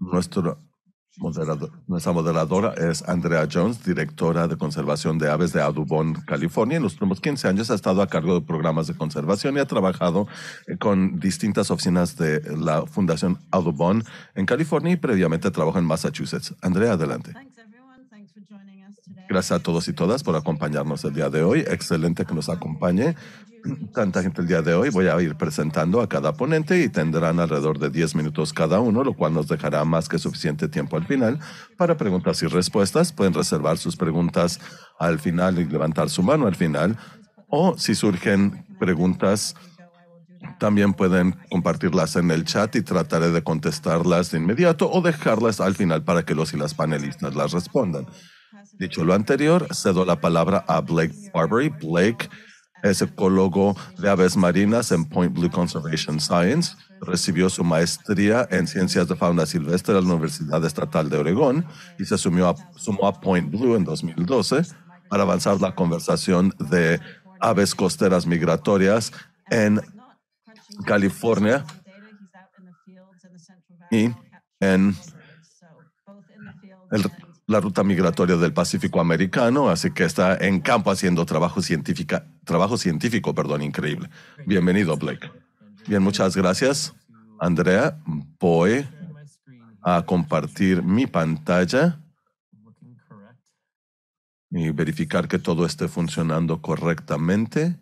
Nuestro nuestra moderadora es Andrea Jones, directora de conservación de aves de Audubon, California. En los últimos 15 años ha estado a cargo de programas de conservación y ha trabajado eh, con distintas oficinas de la Fundación Audubon en California y previamente trabajó en Massachusetts. Andrea, adelante. Gracias a todos y todas por acompañarnos el día de hoy. Excelente que nos acompañe tanta gente el día de hoy. Voy a ir presentando a cada ponente y tendrán alrededor de 10 minutos cada uno, lo cual nos dejará más que suficiente tiempo al final para preguntas y respuestas. Pueden reservar sus preguntas al final y levantar su mano al final. O si surgen preguntas, también pueden compartirlas en el chat y trataré de contestarlas de inmediato o dejarlas al final para que los y las panelistas las respondan. Dicho lo anterior, cedo la palabra a Blake Barbary. Blake es ecólogo de aves marinas en Point Blue Conservation Science. Recibió su maestría en ciencias de fauna silvestre en la Universidad Estatal de Oregón y se a, sumó a Point Blue en 2012 para avanzar la conversación de aves costeras migratorias en California y en el la ruta migratoria del Pacífico americano, así que está en campo haciendo trabajo, científica, trabajo científico perdón, increíble. Bienvenido, Blake. Bien, muchas gracias, Andrea. Voy a compartir mi pantalla y verificar que todo esté funcionando correctamente.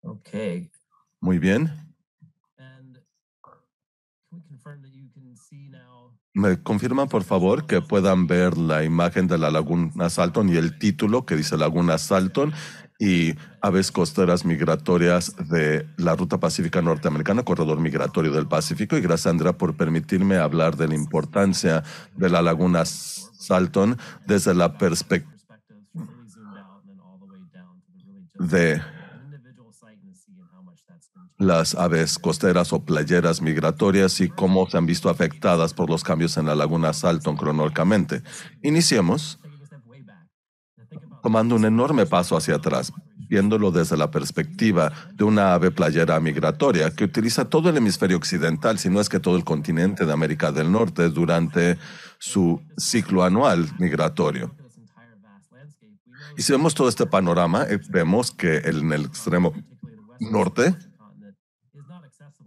Okay, muy bien. ¿Me confirman, por favor, que puedan ver la imagen de la Laguna Salton y el título que dice Laguna Salton y aves costeras migratorias de la Ruta Pacífica Norteamericana, Corredor Migratorio del Pacífico? Y gracias, Andrea, por permitirme hablar de la importancia de la Laguna Salton desde la perspectiva de las aves costeras o playeras migratorias y cómo se han visto afectadas por los cambios en la laguna Salton cronológicamente. Iniciemos tomando un enorme paso hacia atrás, viéndolo desde la perspectiva de una ave playera migratoria que utiliza todo el hemisferio occidental, si no es que todo el continente de América del Norte, durante su ciclo anual migratorio. Y si vemos todo este panorama, eh, vemos que en el extremo norte,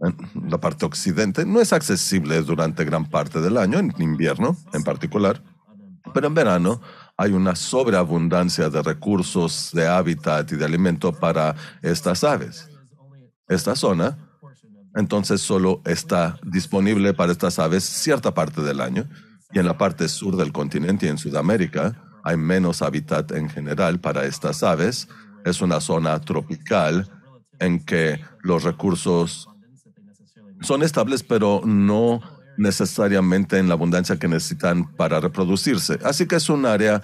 en la parte occidente no es accesible durante gran parte del año, en invierno en particular, pero en verano hay una sobreabundancia de recursos de hábitat y de alimento para estas aves. Esta zona entonces solo está disponible para estas aves cierta parte del año y en la parte sur del continente y en Sudamérica hay menos hábitat en general para estas aves. Es una zona tropical en que los recursos son estables, pero no necesariamente en la abundancia que necesitan para reproducirse. Así que es un área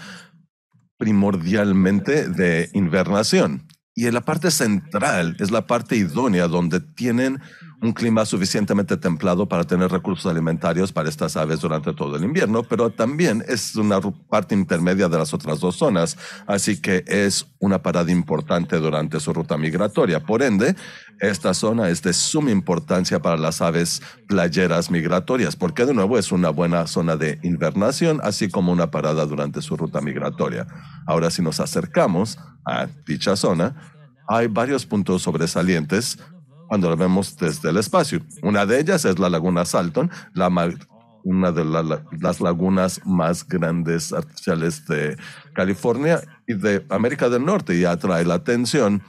primordialmente de invernación. Y en la parte central es la parte idónea donde tienen un clima suficientemente templado para tener recursos alimentarios para estas aves durante todo el invierno, pero también es una parte intermedia de las otras dos zonas, así que es una parada importante durante su ruta migratoria. Por ende, esta zona es de suma importancia para las aves playeras migratorias, porque de nuevo es una buena zona de invernación, así como una parada durante su ruta migratoria. Ahora, si nos acercamos a dicha zona, hay varios puntos sobresalientes cuando lo vemos desde el espacio. Una de ellas es la laguna Salton, una de las lagunas más grandes artificiales de California y de América del Norte y atrae la atención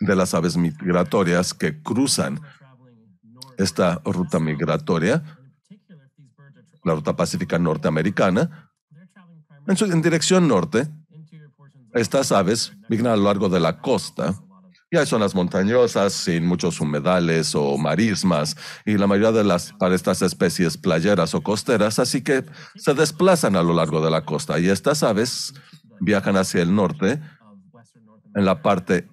de las aves migratorias que cruzan esta ruta migratoria, la ruta pacífica norteamericana. En, dirección norte, estas aves migran a lo largo de la costa y hay zonas montañosas, sin muchos humedales o marismas, y la mayoría de las para estas especies playeras o costeras, así que se desplazan a lo largo de la costa. Y estas aves viajan hacia el norte, en la parte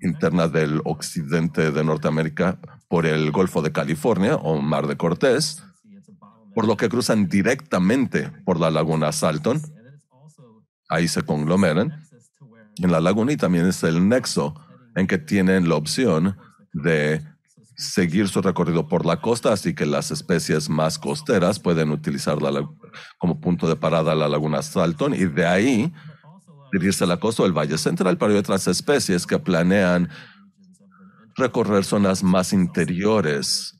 interna del occidente de Norteamérica, por el Golfo de California o Mar de Cortés, por lo que cruzan directamente por la laguna Salton. Ahí se conglomeran en la laguna y también es el nexo en que tienen la opción de seguir su recorrido por la costa, así que las especies más costeras pueden utilizarla como punto de parada la laguna Salton y de ahí dirigirse a la costa o Valle Central, pero hay otras especies que planean recorrer zonas más interiores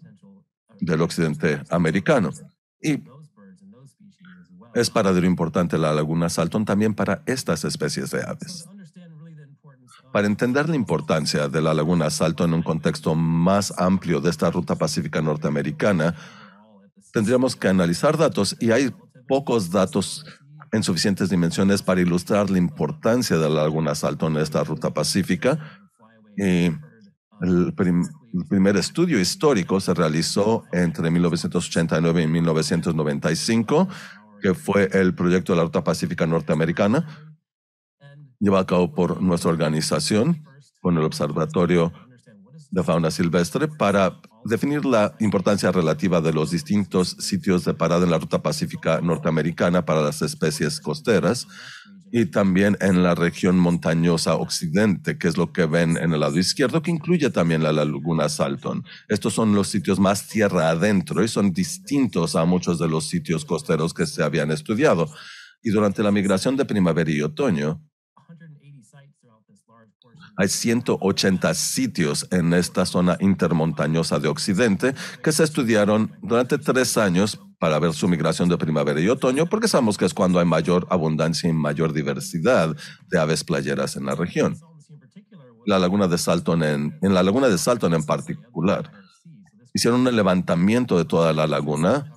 del occidente americano. Y es paradero importante la laguna Salton también para estas especies de aves. Para entender la importancia de la Laguna Salto en un contexto más amplio de esta ruta pacífica norteamericana, tendríamos que analizar datos y hay pocos datos en suficientes dimensiones para ilustrar la importancia de la Laguna Salto en esta ruta pacífica. el, el, primer estudio histórico se realizó entre 1989 y 1995, que fue el proyecto de la Ruta Pacífica Norteamericana, lleva a cabo por nuestra organización con el Observatorio de Fauna Silvestre para definir la importancia relativa de los distintos sitios de parada en la ruta pacífica norteamericana para las especies costeras y también en la región montañosa occidente, que es lo que ven en el lado izquierdo, que incluye también la laguna Salton. Estos son los sitios más tierra adentro y son distintos a muchos de los sitios costeros que se habían estudiado. Y durante la migración de primavera y otoño, hay 180 sitios en esta zona intermontañosa de Occidente que se estudiaron durante tres años para ver su migración de primavera y otoño, porque sabemos que es cuando hay mayor abundancia y mayor diversidad de aves playeras en la región. La laguna de Salton en, en la laguna de Salton en particular. Hicieron un levantamiento de toda la laguna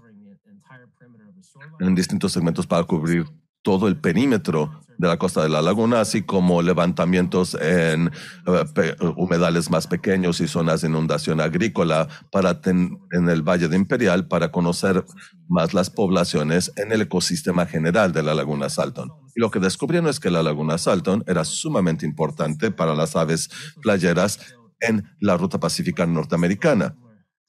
en distintos segmentos para cubrir todo el perímetro de la costa de la laguna, así como levantamientos en eh, humedales más pequeños y zonas de inundación agrícola para en el Valle de Imperial para conocer más las poblaciones en el ecosistema general de la laguna Salton. Y lo que descubrieron es que la laguna Salton era sumamente importante para las aves playeras en la ruta pacífica norteamericana.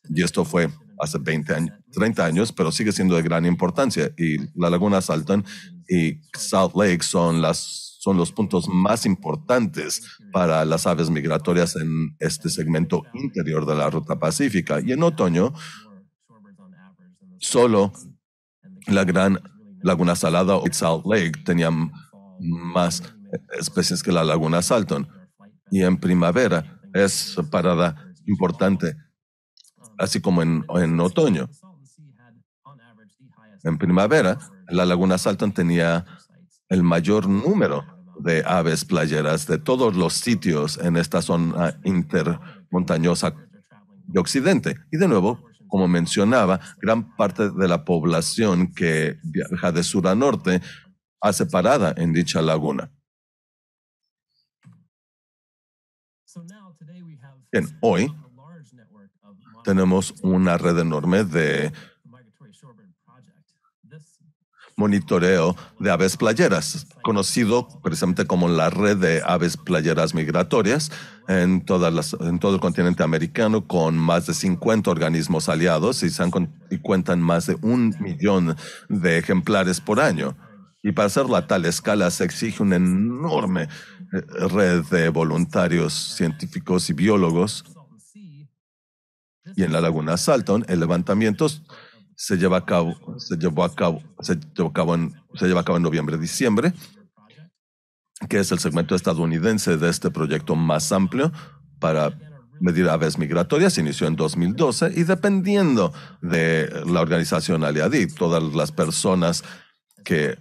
Y esto fue hace 20 años, 30 años, pero sigue siendo de gran importancia. Y la Laguna Salton y Salt Lake son, las, son los puntos más importantes para las aves migratorias en este segmento interior de la ruta pacífica. Y en otoño, solo la gran Laguna Salada o Salt Lake tenían más especies que la Laguna Salton. Y en primavera es parada importante así como en, otoño. En primavera, la laguna Salton tenía el mayor número de aves playeras de todos los sitios en esta zona intermontañosa de Occidente. Y de nuevo, como mencionaba, gran parte de la población que viaja de sur a norte hace parada en dicha laguna. Bien, hoy tenemos una red enorme de monitoreo de aves playeras, conocido precisamente como la red de aves playeras migratorias en, todas en todo el continente americano, con más de 50 organismos aliados y, y cuentan más de un millón de ejemplares por año. Y para hacerlo a tal escala se exige una enorme eh, red de voluntarios científicos y biólogos y en la laguna Salton, el levantamiento se lleva a cabo, se llevó a cabo, se en, lleva a cabo en noviembre, diciembre, que es el segmento estadounidense de este proyecto más amplio para medir aves migratorias. Se inició en 2012 y dependiendo de la organización Aliadí, todas las personas que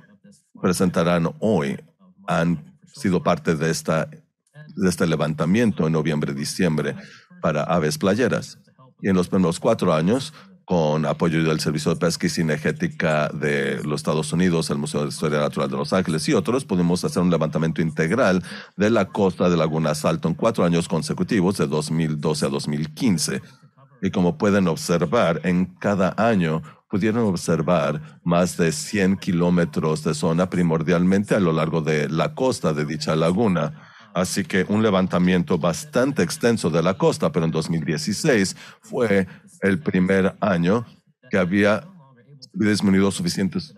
presentarán hoy han sido parte de, esta, de este levantamiento en noviembre-diciembre para aves playeras. Y en los primeros cuatro años, con apoyo del Servicio de Pesca y Cinegética de los Estados Unidos, el Museo de Historia Natural de Los Ángeles y otros, pudimos hacer un levantamiento integral de la costa de Laguna Salto en cuatro años consecutivos, de 2012 a 2015. Y como pueden observar, en cada año pudieron observar más de 100 kilómetros de zona primordialmente a lo largo de la costa de dicha laguna Así que un levantamiento bastante extenso de la costa, pero en 2016 fue el primer año que había disminuido suficientes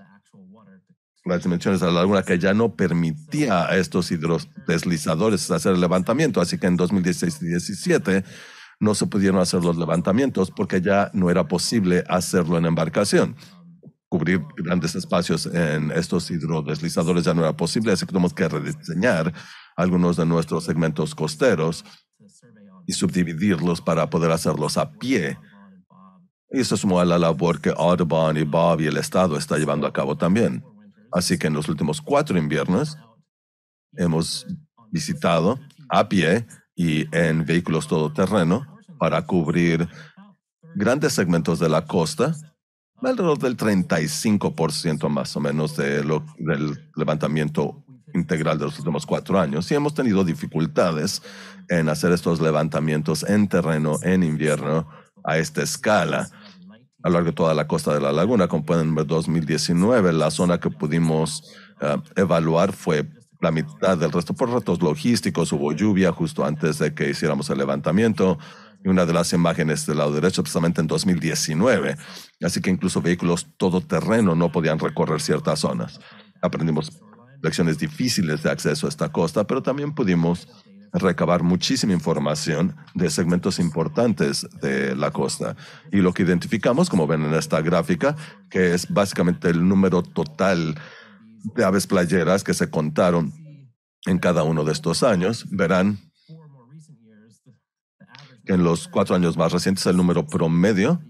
las dimensiones de la laguna que ya no permitía a estos hidrodeslizadores hacer el levantamiento. Así que en 2016 y 2017 no se pudieron hacer los levantamientos porque ya no era posible hacerlo en embarcación. Cubrir grandes espacios en estos hidrodeslizadores ya no era posible, así que tuvimos que rediseñar algunos de nuestros segmentos costeros y subdividirlos para poder hacerlos a pie. Y eso sumó a la labor que Audubon y Bob y el Estado está llevando a cabo también. Así que en los últimos cuatro inviernos hemos visitado a pie y en vehículos todoterreno para cubrir grandes segmentos de la costa, alrededor del 35% más o menos del levantamiento integral de los últimos cuatro años y hemos tenido dificultades en hacer estos levantamientos en terreno en invierno a esta escala a lo largo de toda la costa de la laguna. Como pueden ver, 2019, la zona que pudimos ah, evaluar fue la mitad del resto por retos logísticos. Hubo lluvia justo antes de que hiciéramos el levantamiento. Y una de las imágenes del lado derecho, precisamente en 2019. Así que incluso vehículos todo terreno no podían recorrer ciertas zonas. Aprendimos lecciones difíciles de acceso a esta costa, pero también pudimos recabar muchísima información de segmentos importantes de la costa. Y lo que identificamos, como ven en esta gráfica, que es básicamente el número total de aves playeras que se contaron en cada uno de estos años, verán que en los cuatro años más recientes el número promedio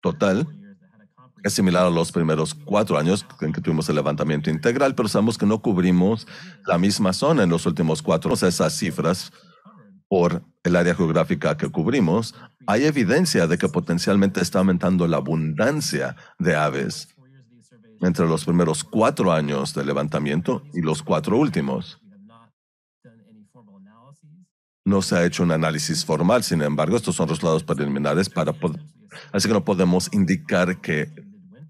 total es similar a los primeros cuatro años en que tuvimos el levantamiento integral, pero sabemos que no cubrimos la misma zona en los últimos cuatro. Esas cifras por el área geográfica que cubrimos, hay evidencia de que potencialmente está aumentando la abundancia de aves entre los primeros cuatro años de levantamiento y los cuatro últimos. No se ha hecho un análisis formal, sin embargo, estos son resultados preliminares para poder Así que no podemos indicar que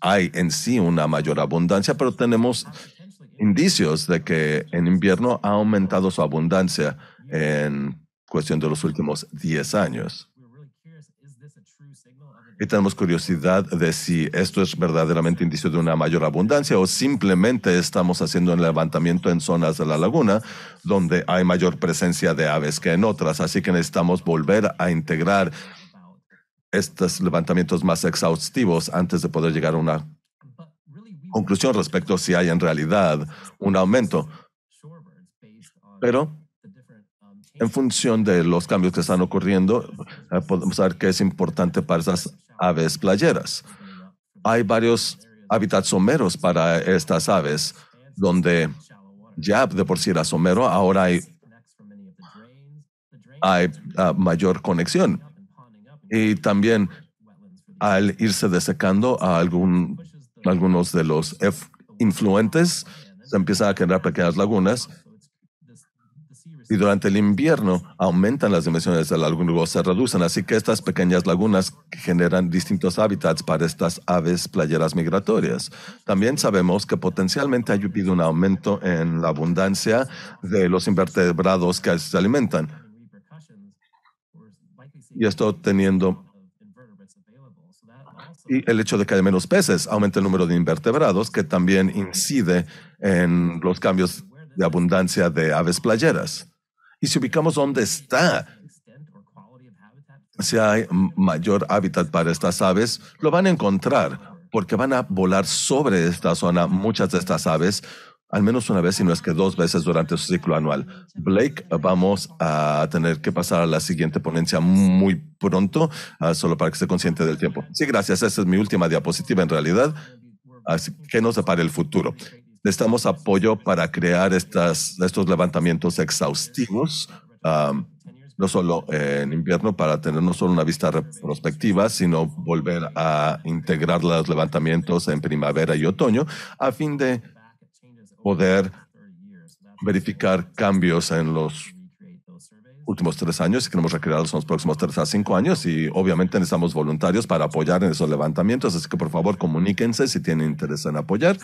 hay en sí una mayor abundancia, pero tenemos indicios de que en invierno ha aumentado su abundancia en cuestión de los últimos 10 años. Y tenemos curiosidad de si esto es verdaderamente indicio de una mayor abundancia o simplemente estamos haciendo un levantamiento en zonas de la laguna donde hay mayor presencia de aves que en otras. Así que necesitamos volver a integrar estos levantamientos más exhaustivos antes de poder llegar a una conclusión respecto a si hay en realidad un aumento. Pero en función de los cambios que están ocurriendo, eh, podemos ver que es importante para esas aves playeras. Hay varios hábitats someros para estas aves, donde ya de por sí era somero, ahora hay, ah, mayor conexión y también al irse desecando a algunos de los influentes, se empiezan a generar pequeñas lagunas y durante el invierno aumentan las dimensiones del o se reducen. Así que estas pequeñas lagunas generan distintos hábitats para estas aves playeras migratorias. También sabemos que potencialmente ha habido un aumento en la abundancia de los invertebrados que se alimentan y esto teniendo y el hecho de que haya menos peces aumenta el número de invertebrados, que también incide en los cambios de abundancia de aves playeras. Y si ubicamos dónde está, si hay mayor hábitat para estas aves, lo van a encontrar porque van a volar sobre esta zona muchas de estas aves al menos una vez, si no es que dos veces durante su ciclo anual. Blake, vamos a tener que pasar a la siguiente ponencia muy pronto, ah, solo para que esté consciente del tiempo. Sí, gracias. Esa es mi última diapositiva en realidad. Así que nos pare el futuro. Necesitamos apoyo para crear estas, estos levantamientos exhaustivos. no solo en invierno para tener no solo una vista retrospectiva, sino volver a integrar los levantamientos en primavera y otoño a fin de poder verificar cambios en los últimos tres años y queremos recrearlos en los próximos tres a cinco años y obviamente necesitamos voluntarios para apoyar en esos levantamientos, así que por favor comuníquense si tienen interés en apoyar.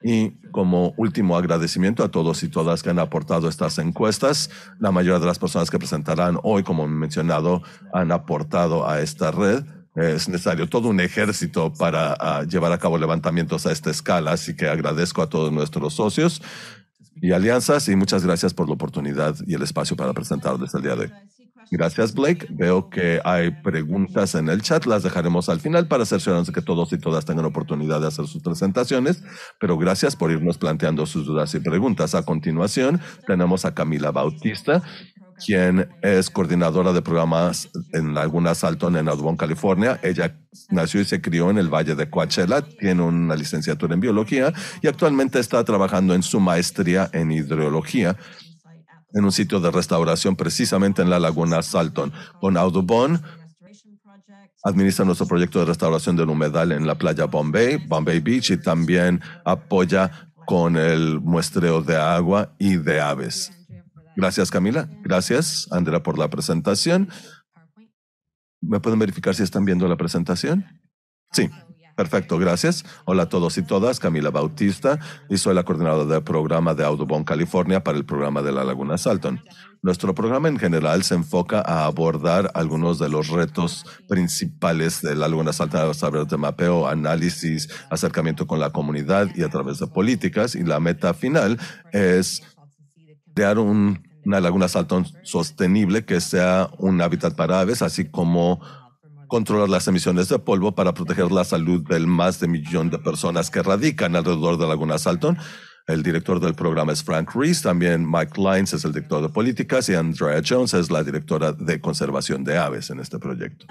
Y como último agradecimiento a todos y todas que han aportado estas encuestas, la mayoría de las personas que presentarán hoy, como mencionado, han aportado a esta red es necesario todo un ejército para ah, llevar a cabo levantamientos a esta escala, así que agradezco a todos nuestros socios y alianzas y muchas gracias por la oportunidad y el espacio para presentarles el día de hoy. Gracias, Blake. Veo que hay preguntas en el chat. Las dejaremos al final para cerciorarnos de que todos y todas tengan oportunidad de hacer sus presentaciones. Pero gracias por irnos planteando sus dudas y preguntas. A continuación, tenemos a Camila Bautista, quien es coordinadora de programas en Laguna Salton en Audubon, California. Ella nació y se crió en el Valle de Coachella, tiene una licenciatura en biología y actualmente está trabajando en su maestría en hidrología en un sitio de restauración precisamente en la Laguna Salton. Con Audubon administra nuestro proyecto de restauración del humedal en la playa Bombay, Bombay Beach y también apoya con el muestreo de agua y de aves. Gracias, Camila. Gracias, Andrea, por la presentación. ¿Me pueden verificar si están viendo la presentación? Sí. Perfecto, gracias. Hola a todos y todas. Camila Bautista y soy la coordinadora del programa de Audubon California para el programa de la Laguna Salton. Nuestro programa en general se enfoca a abordar algunos de los retos principales de la Laguna Salton a través de mapeo, análisis, acercamiento con la comunidad y a través de políticas. Y la meta final es crear un una laguna Salton sostenible que sea un hábitat para aves, así como controlar las emisiones de polvo para proteger la salud del más de millón de personas que radican alrededor de Laguna Salton. El director del programa es Frank Rees, también Mike Lines es el director de políticas y Andrea Jones es la directora de conservación de aves en este proyecto.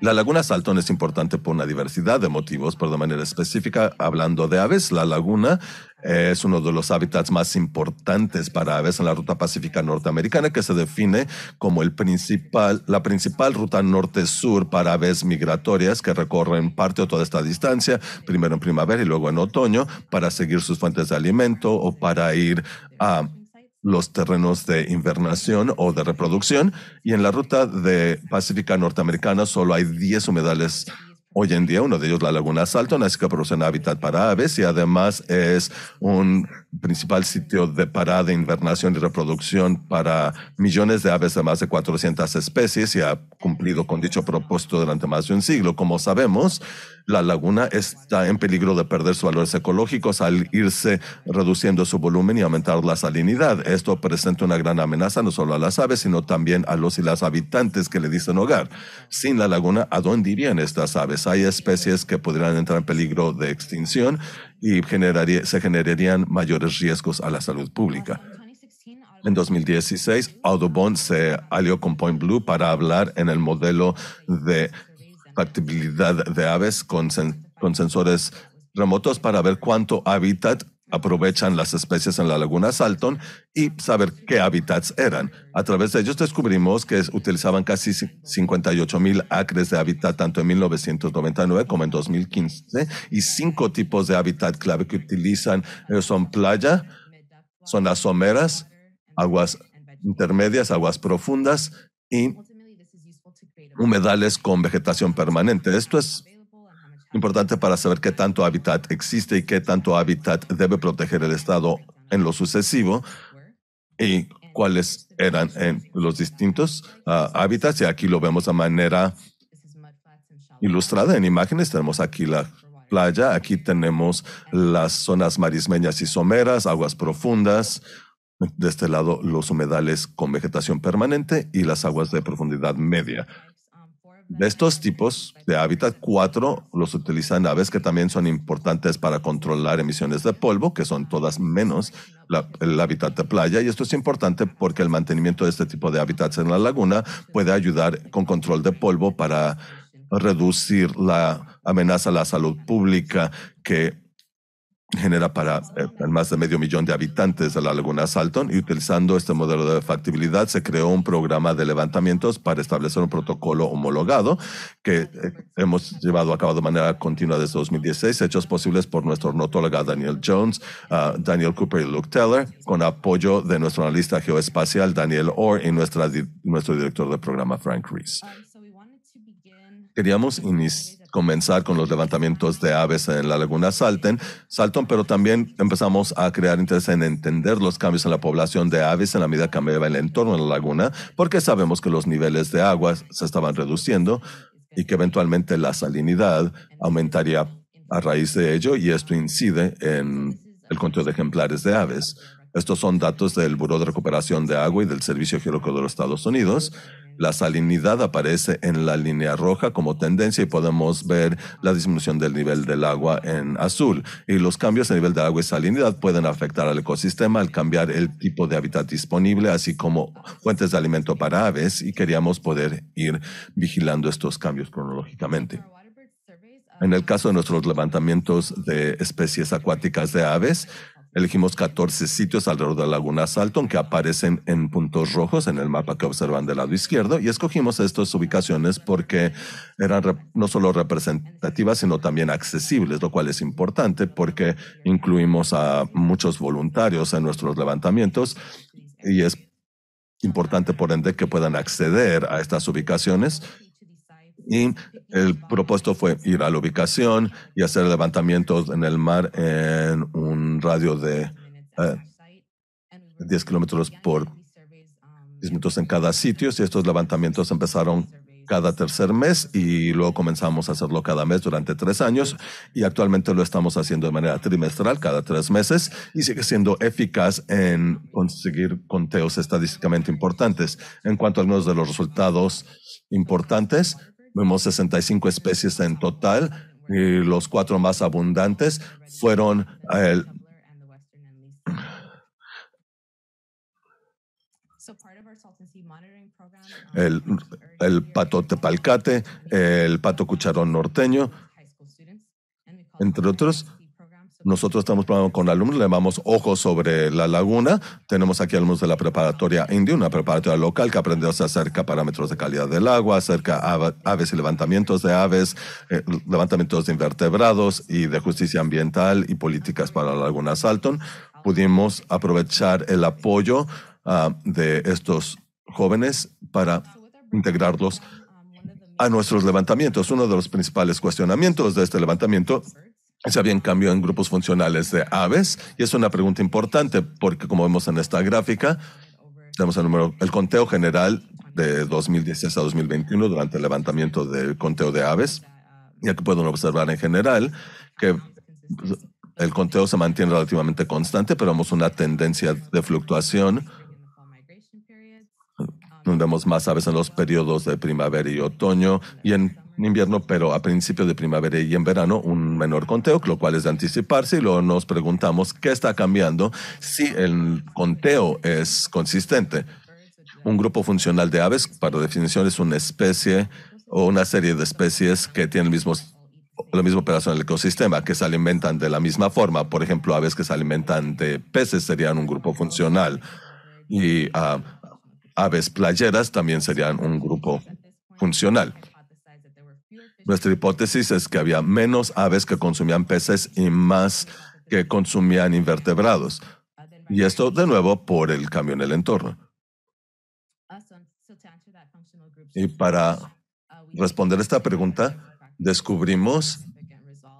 La laguna Salton es importante por una diversidad de motivos, pero de manera específica, hablando de aves, la laguna eh, es uno de los hábitats más importantes para aves en la ruta pacífica norteamericana, que se define como el principal, la principal ruta norte-sur para aves migratorias que recorren parte o toda esta distancia, primero en primavera y luego en otoño, para seguir sus fuentes de alimento o para ir a los terrenos de invernación o de reproducción y en la ruta de Pacífica norteamericana solo hay 10 humedales Hoy en día uno de ellos, la Laguna Salton, es que un hábitat para aves y además es un principal sitio de parada, invernación y reproducción para millones de aves de más de 400 especies y ha cumplido con dicho propósito durante más de un siglo. Como sabemos, la laguna está en peligro de perder sus valores ecológicos al irse reduciendo su volumen y aumentar la salinidad. Esto presenta una gran amenaza no solo a las aves, sino también a los y las habitantes que le dicen hogar. Sin la laguna, ¿a dónde irían estas aves? Hay especies que podrían entrar en peligro de extinción y se generarían mayores riesgos a la salud pública. En 2016, Audubon se alió con Point Blue para hablar en el modelo de factibilidad de aves con sensores remotos para ver cuánto hábitat aprovechan las especies en la laguna Salton y saber qué hábitats eran. A través de ellos descubrimos que utilizaban casi 58 mil acres de hábitat tanto en 1999 como en 2015 y cinco tipos de hábitat clave que utilizan eh, son playa, zonas someras, aguas intermedias, aguas profundas y humedales con vegetación permanente. Esto es importante para saber qué tanto hábitat existe y qué tanto hábitat debe proteger el Estado en lo sucesivo y cuáles eran los distintos ah, hábitats. Y aquí lo vemos de manera ilustrada en imágenes. Tenemos aquí la playa, aquí tenemos las zonas marismeñas y someras, aguas profundas. De este lado, los humedales con vegetación permanente y las aguas de profundidad media. De estos tipos de hábitat, cuatro los utilizan aves que también son importantes para controlar emisiones de polvo, que son todas menos el hábitat de playa. Y esto es importante porque el mantenimiento de este tipo de hábitats en la laguna puede ayudar con control de polvo para reducir la amenaza a la salud pública que genera eh, para más de medio millón de habitantes de la laguna Salton y utilizando este modelo de factibilidad se creó un programa de levantamientos para establecer un protocolo homologado que eh, hemos llevado a cabo de manera continua desde 2016, hechos posibles por nuestro ornitólogo Daniel Jones, ah, Daniel Cooper y Luke Teller, con apoyo de nuestro analista geoespacial Daniel Orr y nuestra, nuestro director de programa Frank Reese Queríamos iniciar comenzar con los levantamientos de aves en la laguna Salten, Salton, pero también empezamos a crear interés en entender los cambios en la población de aves en la medida que cambiaba el entorno de la laguna, porque sabemos que los niveles de agua se estaban reduciendo y que eventualmente la salinidad aumentaría a raíz de ello y esto incide en el conteo de ejemplares de aves. Estos son datos del Bureau de Recuperación de Agua y del Servicio Geológico de los Estados Unidos. La salinidad aparece en la línea roja como tendencia y podemos ver la disminución del nivel del agua en azul. Y los cambios en nivel de agua y salinidad pueden afectar al ecosistema al cambiar el tipo de hábitat disponible, así como fuentes de alimento para aves, y queríamos poder ir vigilando estos cambios cronológicamente. En el caso de nuestros levantamientos de especies acuáticas de aves, Elegimos 14 sitios alrededor de la Laguna Salton que aparecen en puntos rojos en el mapa que observan del lado izquierdo y escogimos estas ubicaciones porque eran no solo representativas, sino también accesibles, lo cual es importante porque incluimos a muchos voluntarios en nuestros levantamientos y es importante por ende que puedan acceder a estas ubicaciones y el propósito fue ir a la ubicación y hacer levantamientos en el mar en un radio de 10 eh, kilómetros por 10 minutos en cada sitio. Y estos levantamientos empezaron cada tercer mes y luego comenzamos a hacerlo cada mes durante tres años y actualmente lo estamos haciendo de manera trimestral cada tres meses y sigue siendo eficaz en conseguir conteos estadísticamente importantes. En cuanto a algunos de los resultados importantes, Vemos 65 especies en total y los cuatro más abundantes fueron eh, el, el, el pato tepalcate, el pato cucharón norteño, entre otros. Nosotros estamos con alumnos, le llamamos Ojos sobre la Laguna. Tenemos aquí alumnos de la preparatoria india, una preparatoria local que aprendió acerca parámetros de calidad del agua, acerca aves y levantamientos de aves, eh, levantamientos de invertebrados y de justicia ambiental y políticas para la Laguna Salton. Pudimos aprovechar el apoyo ah, de estos jóvenes para integrarlos a nuestros levantamientos. Uno de los principales cuestionamientos de este levantamiento si habían cambio en grupos funcionales de aves. Y es una pregunta importante porque, como vemos en esta gráfica, tenemos el, número, el conteo general de 2016 a 2021 durante el levantamiento del conteo de aves. Ya que pueden observar en general que el conteo se mantiene relativamente constante, pero vemos una tendencia de fluctuación donde vemos más aves en los periodos de primavera y otoño y en invierno, pero a principios de primavera y en verano un menor conteo, lo cual es de anticiparse y luego nos preguntamos qué está cambiando si el conteo es consistente. Un grupo funcional de aves, para definición, es una especie o una serie de especies que tienen el mismo la misma operación en el ecosistema, que se alimentan de la misma forma. Por ejemplo, aves que se alimentan de peces serían un grupo funcional y ah, aves playeras también serían un grupo funcional. Nuestra hipótesis es que había menos aves que consumían peces y más que consumían invertebrados. Y esto, de nuevo, por el cambio en el entorno. Y para responder esta pregunta, descubrimos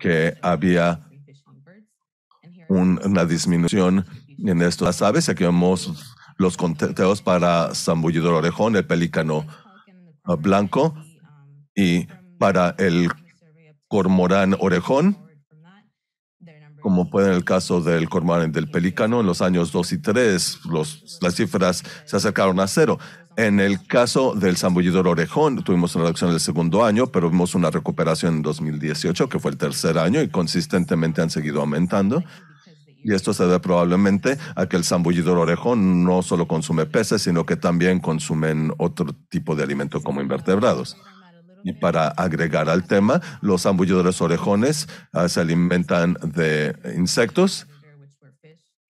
que había una disminución en estas aves, aquí vemos los conteos para zambullidor orejón, el pelícano ah, blanco y para el cormorán orejón, como puede en el caso del cormorán del pelícano, en los años 2 y 3 las cifras se acercaron a cero. En el caso del zambullidor orejón, tuvimos una reducción en el segundo año, pero vimos una recuperación en 2018, que fue el tercer año, y consistentemente han seguido aumentando. Y esto se debe probablemente a que el zambullidor orejón no solo consume peces, sino que también consumen otro tipo de alimento como invertebrados. Y para agregar al tema, los ambulladores orejones ah, se alimentan de insectos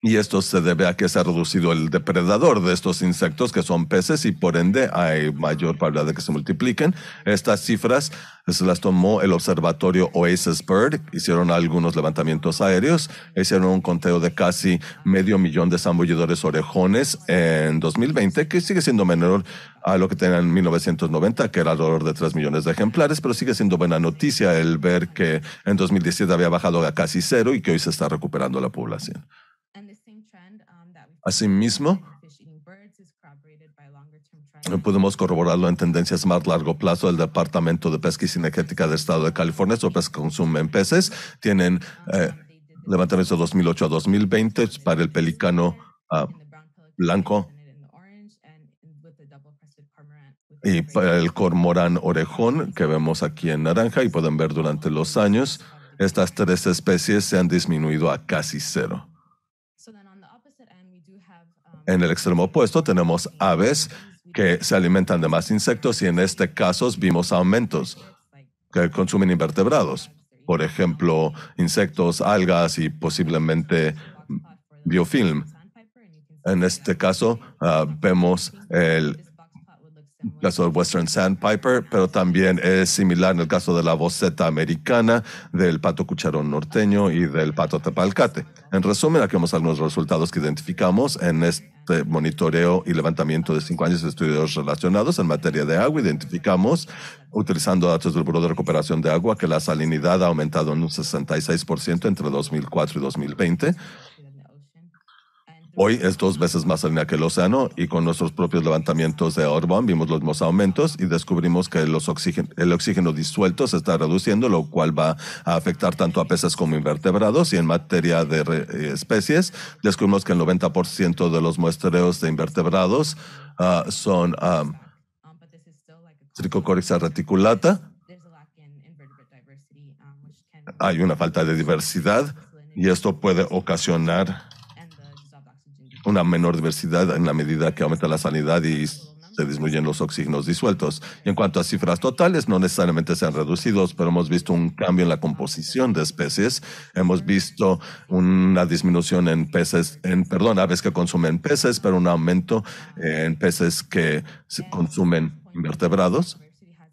y esto se debe a que se ha reducido el depredador de estos insectos, que son peces, y por ende hay mayor probabilidad de que se multipliquen. Estas cifras se las tomó el observatorio Oasis Bird, hicieron algunos levantamientos aéreos, hicieron un conteo de casi medio millón de zambullidores orejones en 2020, que sigue siendo menor a lo que tenían en 1990, que era alrededor de 3 millones de ejemplares, pero sigue siendo buena noticia el ver que en 2017 había bajado a casi cero y que hoy se está recuperando la población. Asimismo, Podemos corroborarlo en tendencias más largo plazo. del Departamento de Pesca y Cinegética del Estado de California sobre consumen peces. Tienen eh, levantamientos de 2008 a 2020 para el pelicano ah, blanco y para el cormorán orejón que vemos aquí en naranja y pueden ver durante los años. Estas tres especies se han disminuido a casi cero. En el extremo opuesto tenemos aves que se alimentan de más insectos y en este caso vimos aumentos que consumen invertebrados, por ejemplo, insectos, algas y posiblemente biofilm. En este caso ah, vemos el caso del Western Sandpiper, pero también es similar en el caso de la boceta americana, del pato cucharón norteño y del pato tepalcate. En resumen, aquí vemos algunos resultados que identificamos en este de monitoreo y levantamiento de cinco años de estudios relacionados en materia de agua. Identificamos, utilizando datos del Buró de Recuperación de Agua, que la salinidad ha aumentado en un 66% entre 2004 y 2020 Hoy es dos veces más salina que el océano y con nuestros propios levantamientos de orbán vimos los mismos aumentos y descubrimos que los oxígeno, el oxígeno disuelto se está reduciendo, lo cual va a afectar tanto a peces como invertebrados. Y en materia de eh, especies, descubrimos que el 90% de los muestreos de invertebrados ah, son um, reticulata. Hay una falta de diversidad y esto puede ocasionar una menor diversidad en la medida que aumenta la sanidad y se disminuyen los oxígenos disueltos. Y en cuanto a cifras totales, no necesariamente se han reducido, pero hemos visto un cambio en la composición de especies. Hemos visto una disminución en peces, en, perdón, aves que consumen peces, pero un aumento en peces que consumen invertebrados.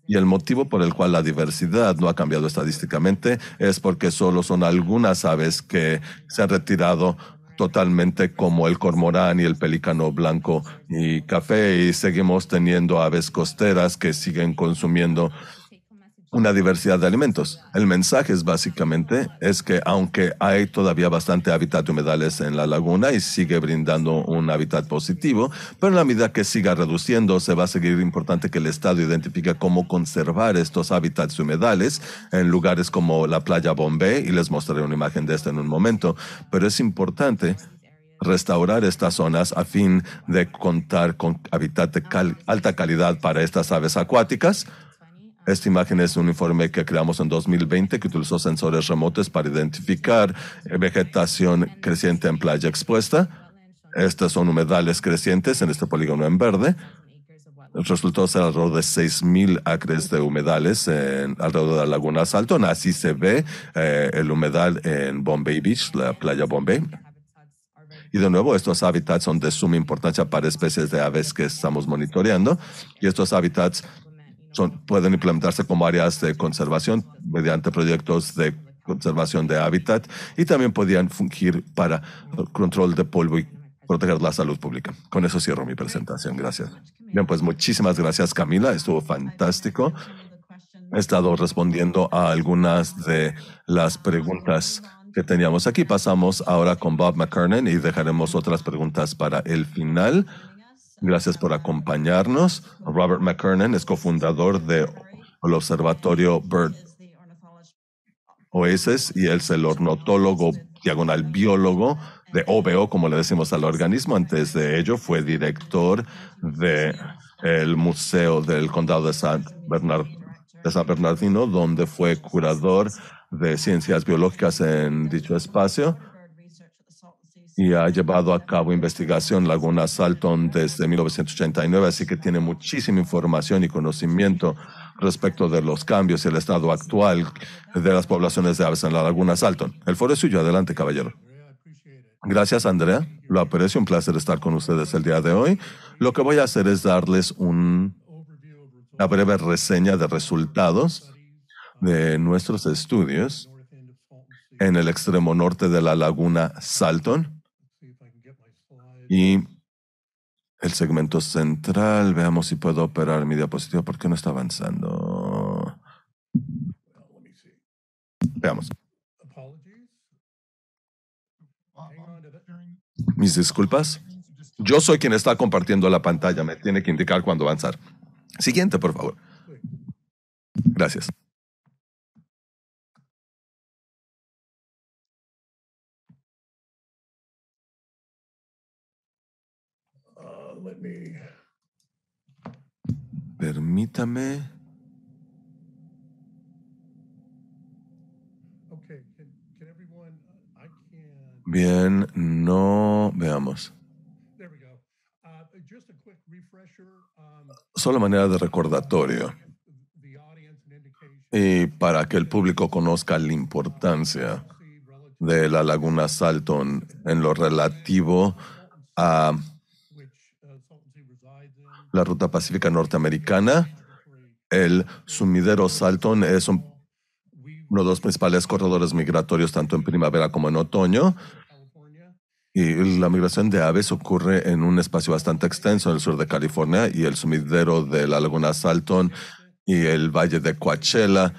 Y el motivo por el cual la diversidad no ha cambiado estadísticamente es porque solo son algunas aves que se han retirado totalmente como el cormorán y el pelícano blanco y café y seguimos teniendo aves costeras que siguen consumiendo una diversidad de alimentos. El mensaje es básicamente es que aunque hay todavía bastante hábitat de humedales en la laguna y sigue brindando un hábitat positivo, pero en la medida que siga reduciendo, se va a seguir importante que el Estado identifique cómo conservar estos hábitats humedales en lugares como la playa Bombay y les mostraré una imagen de esto en un momento, pero es importante restaurar estas zonas a fin de contar con hábitat de alta calidad para estas aves acuáticas esta imagen es un informe que creamos en 2020 que utilizó sensores remotos para identificar vegetación creciente en playa expuesta. Estas son humedales crecientes en este polígono en verde. Resultó ser alrededor de 6.000 acres de humedales alrededor de la laguna Salton. Así se ve eh, el humedal en Bombay Beach, la playa Bombay. Y de nuevo, estos hábitats son de suma importancia para especies de aves que estamos monitoreando. Y estos hábitats son, pueden implementarse como áreas de conservación mediante proyectos de conservación de hábitat y también podían fungir para control de polvo y proteger la salud pública. Con eso cierro mi presentación. Gracias. Bien, pues muchísimas gracias, Camila. Estuvo fantástico. He estado respondiendo a algunas de las preguntas que teníamos aquí. Pasamos ahora con Bob McKernan y dejaremos otras preguntas para el final. Gracias por acompañarnos. Robert McKernan es cofundador del Observatorio Bird Oasis y él es el ornitólogo diagonal biólogo de OBO, como le decimos al organismo. Antes de ello fue director del el Museo del Condado de San, Bernard, de San Bernardino, donde fue curador de ciencias biológicas en dicho espacio y ha llevado a cabo investigación Laguna Salton desde 1989, así que tiene muchísima información y conocimiento respecto de los cambios y el estado actual de las poblaciones de aves en la Laguna Salton. El foro es suyo. Adelante, caballero. Gracias, Andrea. Lo aprecio. Un placer estar con ustedes el día de hoy. Lo que voy a hacer es darles un, una breve reseña de resultados de nuestros estudios en el extremo norte de la Laguna Salton y el segmento central, veamos si puedo operar mi diapositiva. porque qué no está avanzando? Veamos. Mis disculpas. Yo soy quien está compartiendo la pantalla. Me tiene que indicar cuándo avanzar. Siguiente, por favor. Gracias. Permítame. Bien, no veamos. Uh, um. Solo manera de recordatorio y para que el público conozca la importancia de la laguna Salton en lo relativo a la ruta pacífica norteamericana. El sumidero Salton es uno de los principales corredores migratorios tanto en primavera como en otoño. Y la migración de aves ocurre en un espacio bastante extenso en el sur de California y el sumidero de la laguna Salton y el valle de Coachella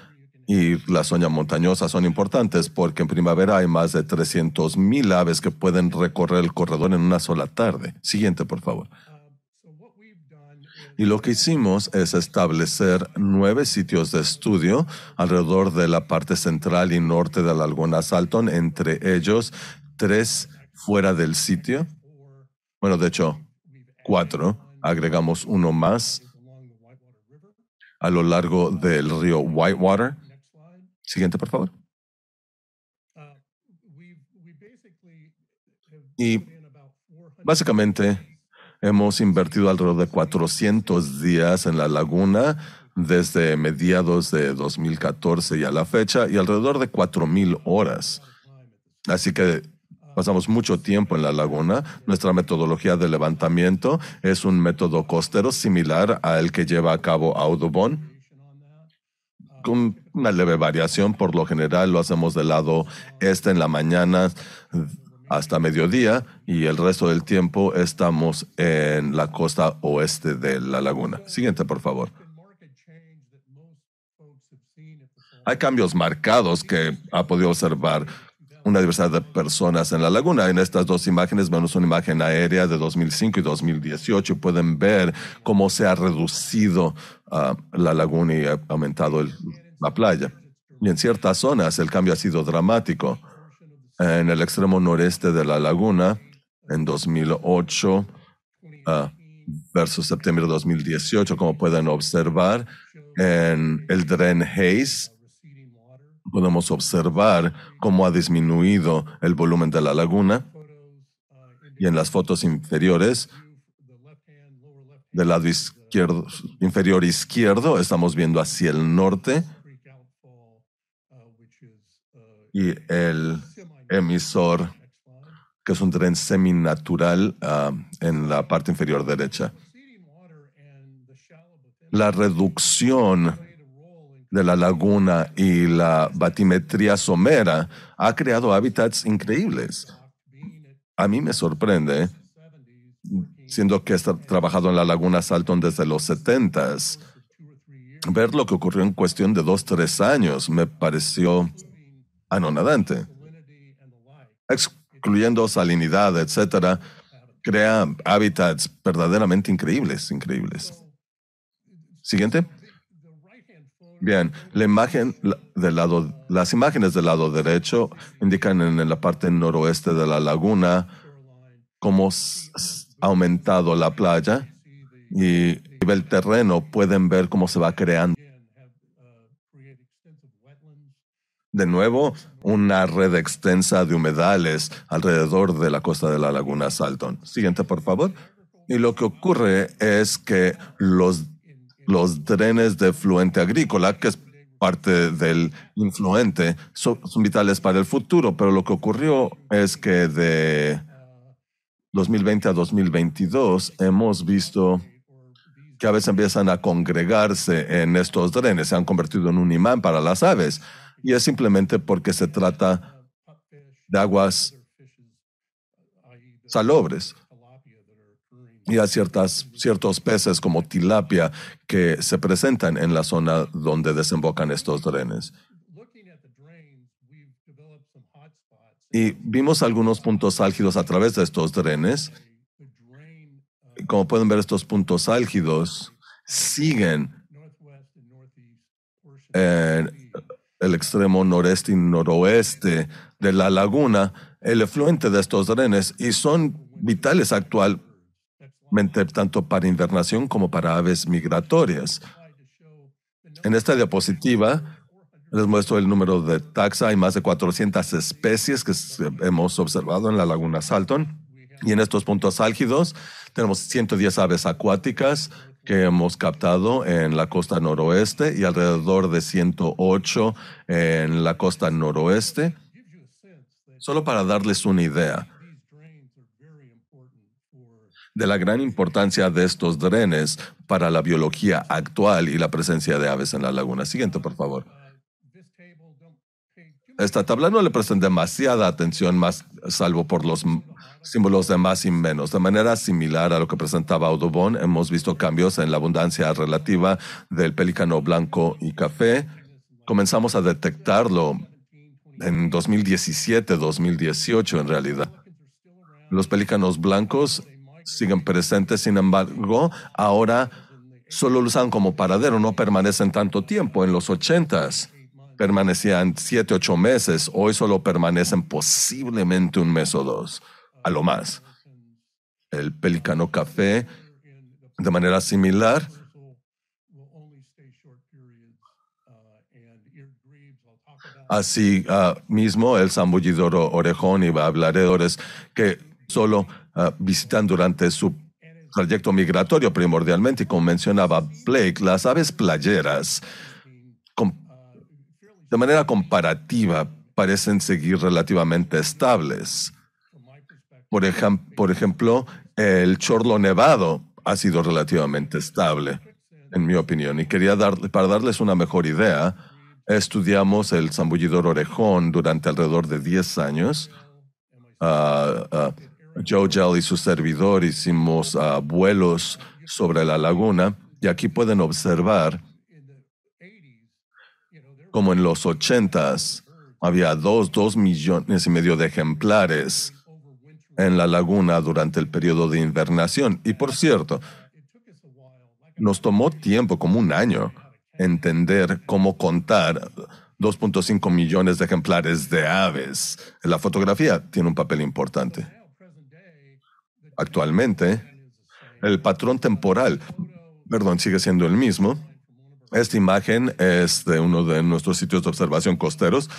y la zona montañosa son importantes porque en primavera hay más de 300.000 aves que pueden recorrer el corredor en una sola tarde. Siguiente, por favor y lo que hicimos es establecer nueve sitios de estudio alrededor de la parte central y norte de la Laguna Salton, entre ellos tres fuera del sitio. Bueno, de hecho, cuatro. Agregamos uno más a lo largo del río Whitewater. Siguiente, por favor. Y básicamente Hemos invertido alrededor de 400 días en la laguna desde mediados de 2014 y a la fecha y alrededor de 4.000 horas. Así que pasamos mucho tiempo en la laguna. Nuestra metodología de levantamiento es un método costero similar al que lleva a cabo Audubon con una leve variación. Por lo general lo hacemos del lado este en la mañana hasta mediodía y el resto del tiempo estamos en la costa oeste de la laguna. Siguiente, por favor. Hay cambios marcados que ha podido observar una diversidad de personas en la laguna. En estas dos imágenes vemos una imagen aérea de 2005 y 2018. Pueden ver cómo se ha reducido ah, la laguna y ha aumentado la playa. Y en ciertas zonas el cambio ha sido dramático en el extremo noreste de la laguna en 2008 a ah, versus septiembre de 2018, como pueden observar en el dren Hayes. Podemos observar cómo ha disminuido el volumen de la laguna. Y en las fotos inferiores, del lado izquierdo, inferior izquierdo, estamos viendo hacia el norte. Y el emisor, que es un tren seminatural ah, en la parte inferior derecha. La reducción de la laguna y la batimetría somera ha creado hábitats increíbles. A mí me sorprende, siendo que he trabajado en la laguna Salton desde los 70 ver lo que ocurrió en cuestión de dos, tres años me pareció anonadante excluyendo salinidad, etcétera, crea hábitats verdaderamente increíbles, increíbles. Siguiente. Bien, la imagen del lado, las imágenes del lado derecho indican en la parte noroeste de la laguna cómo ha aumentado la playa y, y el terreno pueden ver cómo se va creando De nuevo, una red extensa de humedales alrededor de la costa de la laguna Salton. Siguiente, por favor. Y lo que ocurre es que los, los drenes de fluente agrícola, que es parte del influente, son, vitales para el futuro, pero lo que ocurrió es que de 2020 a 2022 hemos visto que aves empiezan a congregarse en estos drenes, se han convertido en un imán para las aves y es simplemente porque se trata de aguas salobres y a ciertas, ciertos peces como tilapia que se presentan en la zona donde desembocan estos drenes. Y vimos algunos puntos álgidos a través de estos drenes. Como pueden ver, estos puntos álgidos siguen en el extremo noreste y noroeste de la laguna, el efluente de estos drenes, y son vitales actualmente tanto para invernación como para aves migratorias. En esta diapositiva les muestro el número de taxa. Hay más de 400 especies que hemos observado en la laguna Salton. Y en estos puntos álgidos tenemos 110 aves acuáticas, que hemos captado en la costa noroeste y alrededor de 108 en la costa noroeste, solo para darles una idea de la gran importancia de estos drenes para la biología actual y la presencia de aves en la laguna. Siguiente, por favor. Esta tabla no le presten demasiada atención, más salvo por los símbolos de más y menos. De manera similar a lo que presentaba Audubon, hemos visto cambios en la abundancia relativa del pelícano blanco y café. Comenzamos a detectarlo en 2017, 2018 en realidad. Los pelícanos blancos siguen presentes, sin embargo, ahora solo lo usan como paradero, no permanecen tanto tiempo. En los 80 permanecían 7, 8 meses, hoy solo permanecen posiblemente un mes o dos a lo más. El Pelicano Café, de manera similar, Así ah, mismo, el zambullidor orejón y hablaredores que solo ah, visitan durante su trayecto migratorio primordialmente, y como mencionaba Blake, las aves playeras, de manera comparativa, parecen seguir relativamente estables. Por, por ejemplo, el chorlo nevado ha sido relativamente estable, en mi opinión. Y quería dar para darles una mejor idea, estudiamos el zambullidor orejón durante alrededor de 10 años. Ah, ah, Joe Gell y su servidor hicimos vuelos sobre la laguna y aquí pueden observar como en los 80 había dos, dos millones y medio de ejemplares en la laguna durante el periodo de invernación. Y por cierto, nos tomó tiempo, como un año, entender cómo contar 2.5 millones de ejemplares de aves. La fotografía tiene un papel importante. Actualmente, el patrón temporal, perdón, sigue siendo el mismo. Esta imagen es de uno de nuestros sitios de observación costeros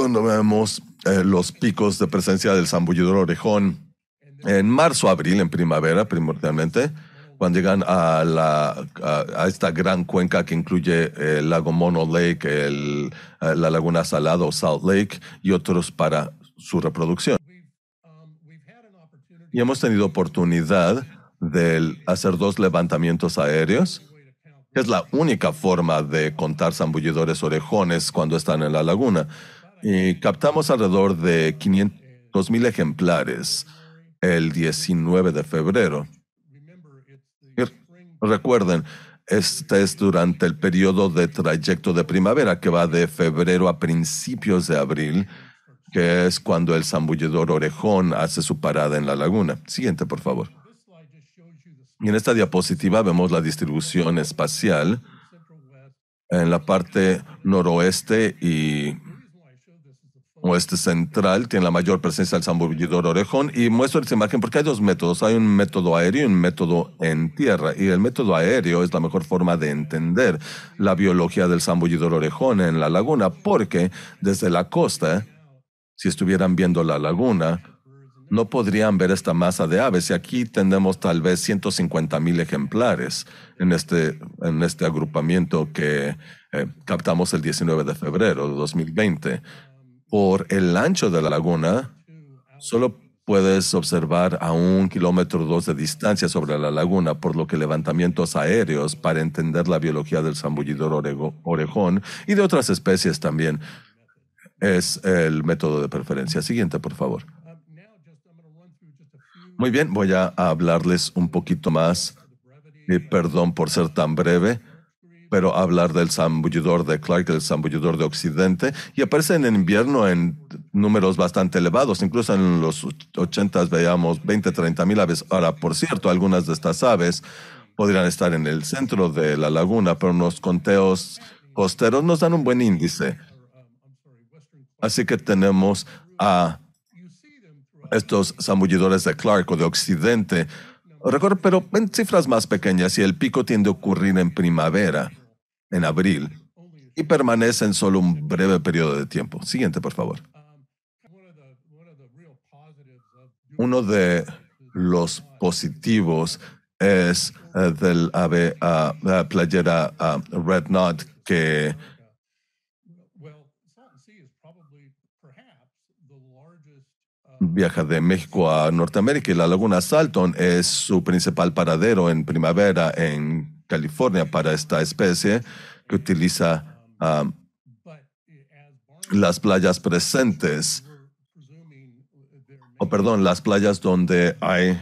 cuando vemos eh, los picos de presencia del zambullidor orejón en marzo, abril, en primavera primordialmente, cuando llegan a, esta gran cuenca que incluye eh, el lago Mono Lake, eh, la laguna Salado, Salt Lake y otros para su reproducción. Y hemos tenido oportunidad de hacer dos levantamientos aéreos, que es la única forma de contar zambullidores orejones cuando están en la laguna y eh, captamos alrededor de 500.000 ejemplares el 19 de febrero. Recuerden, este es durante el periodo de trayecto de primavera que va de febrero a principios de abril, que es cuando el zambullidor orejón hace su parada en la laguna. Siguiente, por favor. Y en esta diapositiva vemos la distribución espacial en la parte noroeste y oeste central tiene la mayor presencia del zambullidor orejón y muestro esta imagen porque hay dos métodos, hay un método aéreo y un método en tierra y el método aéreo es la mejor forma de entender la biología del zambullidor orejón en la laguna porque desde la costa, si estuvieran viendo la laguna, no podrían ver esta masa de aves y aquí tenemos tal vez 150 mil ejemplares en este, en este agrupamiento que eh, captamos el 19 de febrero de 2020 por el ancho de la laguna, solo puedes observar a un kilómetro o dos de distancia sobre la laguna, por lo que levantamientos aéreos para entender la biología del zambullidor orejón y de otras especies también es el método de preferencia. Siguiente, por favor. Muy bien, voy a hablarles un poquito más. Y perdón por ser tan breve pero hablar del zambullidor de Clark, el zambullidor de Occidente, y aparecen en invierno en números bastante elevados. Incluso en los 80 veíamos 20, 30 mil aves. Ahora, por cierto, algunas de estas aves podrían estar en el centro de la laguna, pero unos conteos costeros nos dan un buen índice. Así que tenemos a estos zambullidores de Clark o de Occidente, pero en cifras más pequeñas y el pico tiende a ocurrir en primavera en abril y permanece en solo un breve periodo de tiempo. Siguiente, por favor. Uno de los positivos es eh, del ave uh, playera ah, Red Knot que viaja de México a Norteamérica y la laguna Salton es su principal paradero en primavera en California para esta especie que utiliza um, las playas presentes, o oh, perdón, las playas donde hay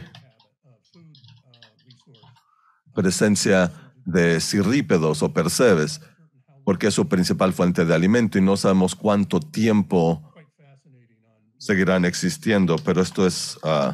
presencia de cirrípedos o percebes, porque es su principal fuente de alimento y no sabemos cuánto tiempo seguirán existiendo, pero esto es ah,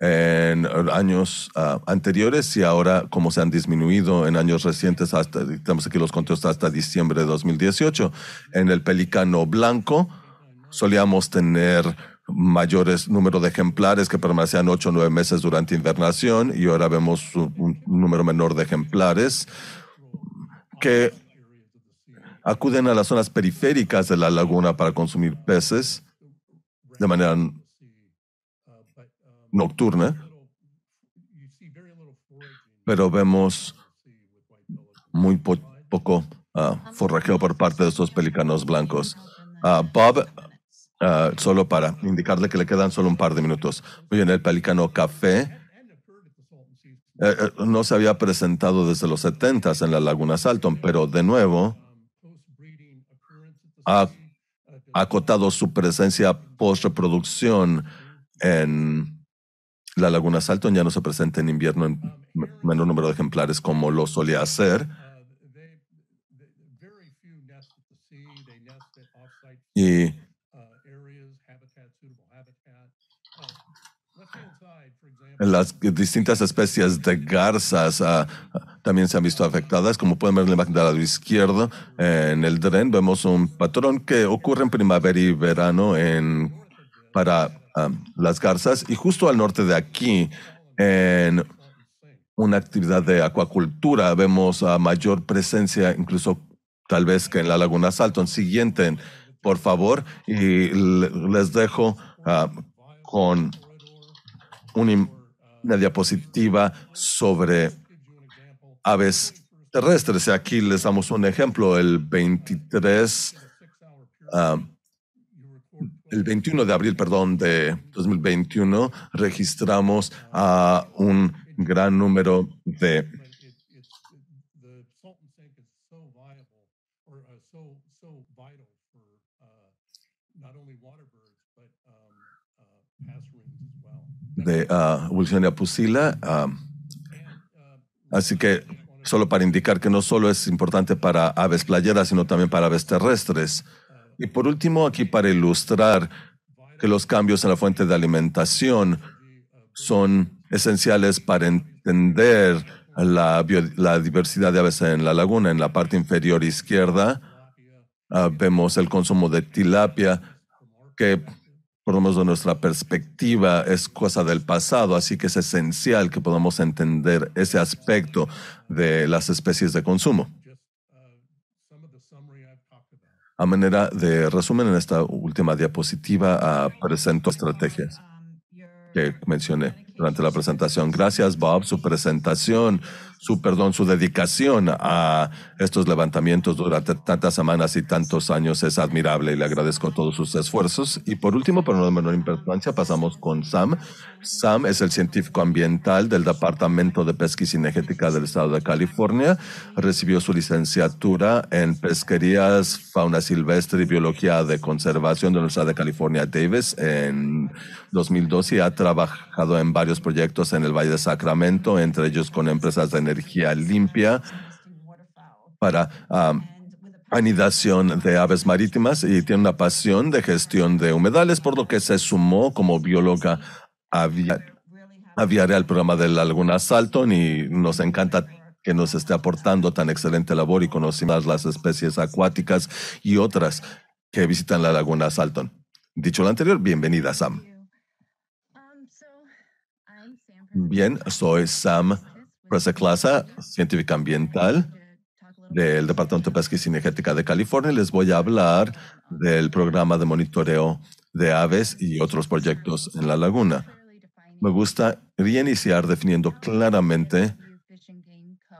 en años ah, anteriores y ahora como se han disminuido en años recientes hasta, estamos aquí los conteos hasta diciembre de 2018. En el pelicano blanco solíamos tener mayores número de ejemplares que permanecían ocho o nueve meses durante invernación y ahora vemos un número menor de ejemplares que acuden a las zonas periféricas de la laguna para consumir peces de manera nocturna, pero vemos muy poco ah, forrajeo por parte de estos pelicanos blancos. Ah, Bob, ah, solo para indicarle que le quedan solo un par de minutos. Muy bien, el pelicano café eh, eh, no se había presentado desde los 70 en la laguna Salton, pero de nuevo um, ha uh, acotado su presencia post-reproducción en la laguna Salton ya no se presenta en invierno en menor número de ejemplares como lo solía hacer. Y las distintas especies de garzas ah, también se han visto afectadas. Como pueden ver en la imagen del lado izquierdo, en el DREN vemos un patrón que ocurre en primavera y verano en, para Um, las garzas y justo al norte de aquí, en una actividad de acuacultura, vemos a mayor presencia, incluso tal vez que en la Laguna Salton. Siguiente, por favor, y les dejo ah, con una, diapositiva sobre aves terrestres. Aquí les damos un ejemplo, el 23 el 21 de abril, perdón, de 2021, registramos a un gran número de de uh, ah, Wilsonia Pusila. Ah. así que solo para indicar que no solo es importante para aves playeras, sino también para aves terrestres. Y por último, aquí para ilustrar que los cambios en la fuente de alimentación son esenciales para entender la, diversidad de aves en la laguna. En la parte inferior izquierda ah, vemos el consumo de tilapia, que por lo menos de nuestra perspectiva es cosa del pasado, así que es esencial que podamos entender ese aspecto de las especies de consumo. A manera de resumen, en esta última diapositiva ah, presento estrategias que mencioné durante la presentación. Gracias, Bob, su presentación, su perdón, su dedicación a estos levantamientos durante tantas semanas y tantos años es admirable y le agradezco todos sus esfuerzos. Y por último, pero no de menor importancia, pasamos con Sam. Sam es el científico ambiental del Departamento de Pesca y Cinegética del Estado de California. Recibió su licenciatura en Pesquerías, Fauna Silvestre y Biología de Conservación de la Universidad de California Davis en 2012 y ha trabajado en varios proyectos en el Valle de Sacramento, entre ellos con empresas de energía limpia para anidación de aves marítimas y tiene una pasión de gestión de humedales, por lo que se sumó como bióloga aviar, al programa de la Laguna Salton y nos encanta que nos esté aportando tan excelente labor y conocimos las especies acuáticas y otras que visitan la Laguna Salton. Dicho lo anterior, bienvenida, Sam. Bien, soy Sam Preseklasa, científica ambiental del Departamento de Pesca y Cinegética de California. Les voy a hablar del programa de monitoreo de aves y otros proyectos en la laguna. Me gusta reiniciar definiendo claramente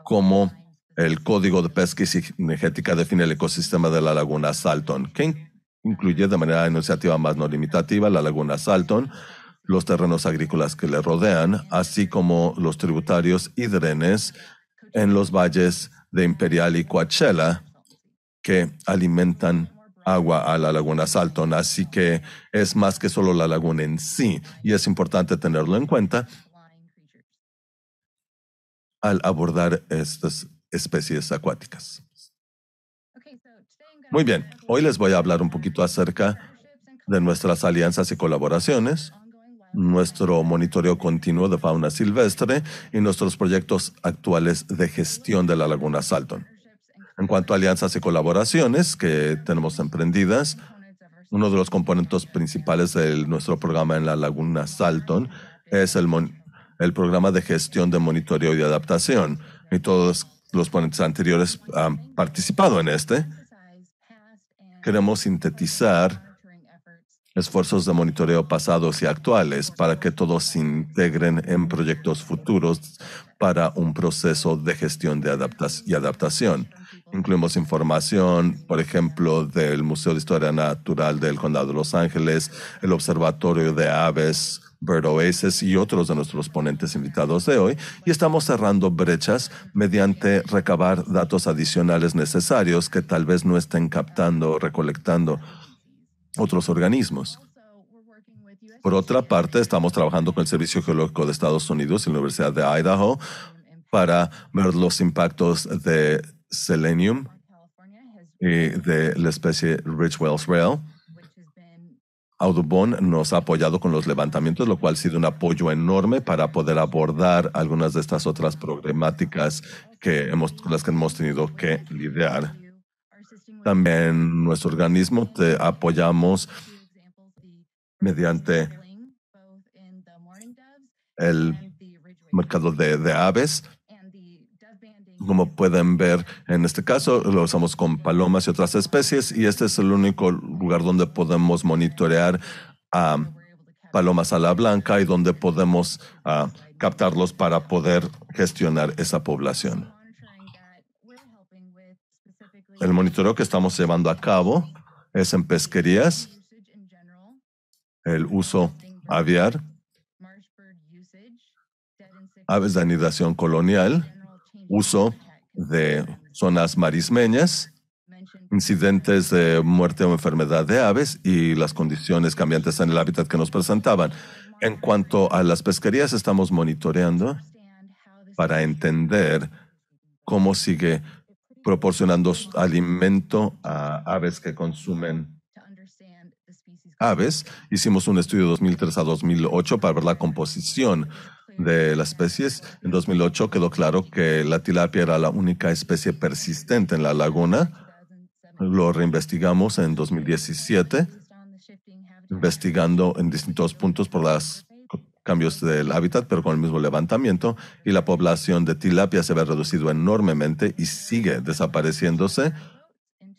cómo el Código de Pesca y Cinegética define el ecosistema de la laguna Salton, que incluye de manera enunciativa más no limitativa la laguna Salton, los terrenos agrícolas que le rodean, así como los tributarios y drenes en los valles de Imperial y Coachella que alimentan agua a la laguna Salton. Así que es más que solo la laguna en sí y es importante tenerlo en cuenta al abordar estas especies acuáticas. Muy bien, hoy les voy a hablar un poquito acerca de nuestras alianzas y colaboraciones nuestro monitoreo continuo de fauna silvestre y nuestros proyectos actuales de gestión de la laguna Salton. En cuanto a alianzas y colaboraciones que tenemos emprendidas, uno de los componentes principales de nuestro programa en la laguna Salton es el, el programa de gestión de monitoreo y adaptación. Y todos los ponentes anteriores han participado en este. Queremos sintetizar esfuerzos de monitoreo pasados y actuales para que todos se integren en proyectos futuros para un proceso de gestión de adaptas y adaptación. Incluimos información, por ejemplo, del Museo de Historia Natural del Condado de Los Ángeles, el Observatorio de Aves, Bird Oasis y otros de nuestros ponentes invitados de hoy, y estamos cerrando brechas mediante recabar datos adicionales necesarios que tal vez no estén captando o recolectando otros organismos. Por otra parte, estamos trabajando con el Servicio Geológico de Estados Unidos y la Universidad de Idaho para ver los impactos de selenium y de la especie Rich Wells Rail. Audubon nos ha apoyado con los levantamientos, lo cual ha sido un apoyo enorme para poder abordar algunas de estas otras problemáticas que hemos, con las que hemos tenido que lidiar. También nuestro organismo te apoyamos mediante el mercado de, aves. Como pueden ver, en este caso lo usamos con palomas y otras especies y este es el único lugar donde podemos monitorear a palomas a la blanca y donde podemos ah, captarlos para poder gestionar esa población. El monitoreo que estamos llevando a cabo es en pesquerías, el uso aviar, aves de anidación colonial, uso de zonas marismeñas, incidentes de muerte o enfermedad de aves y las condiciones cambiantes en el hábitat que nos presentaban. En cuanto a las pesquerías, estamos monitoreando para entender cómo sigue proporcionando alimento a aves que consumen aves. Hicimos un estudio de 2003 a 2008 para ver la composición de las especies. En 2008 quedó claro que la tilapia era la única especie persistente en la laguna. Lo reinvestigamos en 2017, investigando en distintos puntos por las cambios del hábitat, pero con el mismo levantamiento, y la población de tilapia se ve reducido enormemente y sigue desapareciéndose.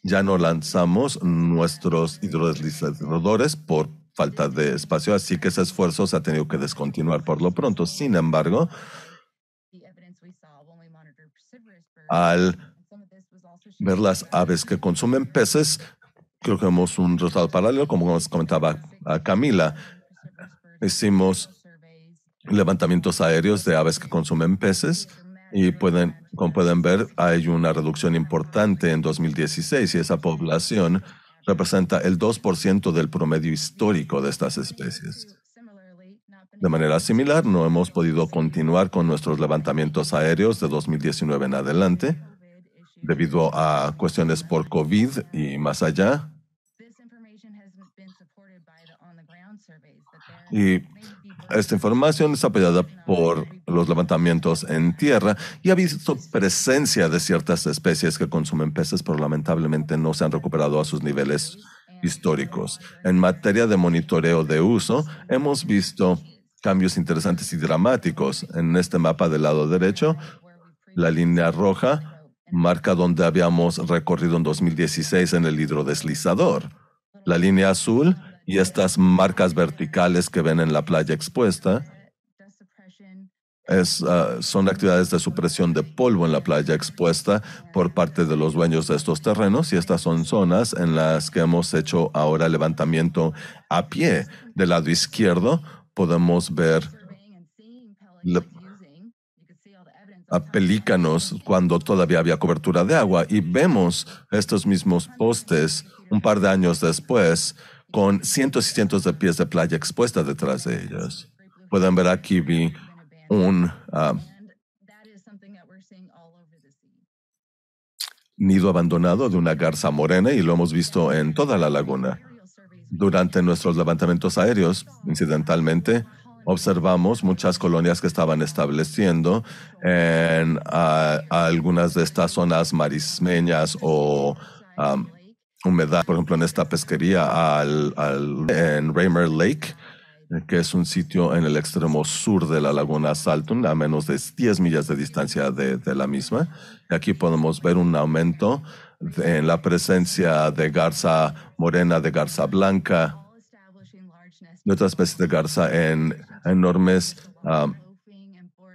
Ya no lanzamos nuestros hidrodeslizadores por falta de espacio, así que ese esfuerzo se ha tenido que descontinuar por lo pronto. Sin embargo, al ver las aves que consumen peces, creo que hemos un resultado paralelo, como comentaba Camila. Hicimos levantamientos aéreos de aves que consumen peces y pueden, como pueden ver, hay una reducción importante en 2016 y esa población representa el 2% del promedio histórico de estas especies. De manera similar, no hemos podido continuar con nuestros levantamientos aéreos de 2019 en adelante debido a cuestiones por COVID y más allá. Y esta información es apoyada por los levantamientos en tierra y ha visto presencia de ciertas especies que consumen peces, pero lamentablemente no se han recuperado a sus niveles históricos. En materia de monitoreo de uso, hemos visto cambios interesantes y dramáticos. En este mapa del lado derecho, la línea roja marca donde habíamos recorrido en 2016 en el hidrodeslizador. La línea azul y estas marcas verticales que ven en la playa expuesta ah, son actividades de supresión de polvo en la playa expuesta por parte de los dueños de estos terrenos y estas son zonas en las que hemos hecho ahora levantamiento a pie. Del lado izquierdo podemos ver a pelícanos cuando todavía había cobertura de agua y vemos estos mismos postes un par de años después con cientos y cientos de pies de playa expuesta detrás de ellos. Pueden ver aquí vi un ah, nido abandonado de una garza morena y lo hemos visto en toda la laguna. Durante nuestros levantamientos aéreos, incidentalmente, observamos muchas colonias que estaban estableciendo en ah, algunas de estas zonas marismeñas o ah, humedad, por ejemplo, en esta pesquería al, en Raymer Lake, que es un sitio en el extremo sur de la laguna Salton, a menos de 10 millas de distancia de, la misma. Y aquí podemos ver un aumento en la presencia de garza morena, de garza blanca de otras especies de garza en enormes um,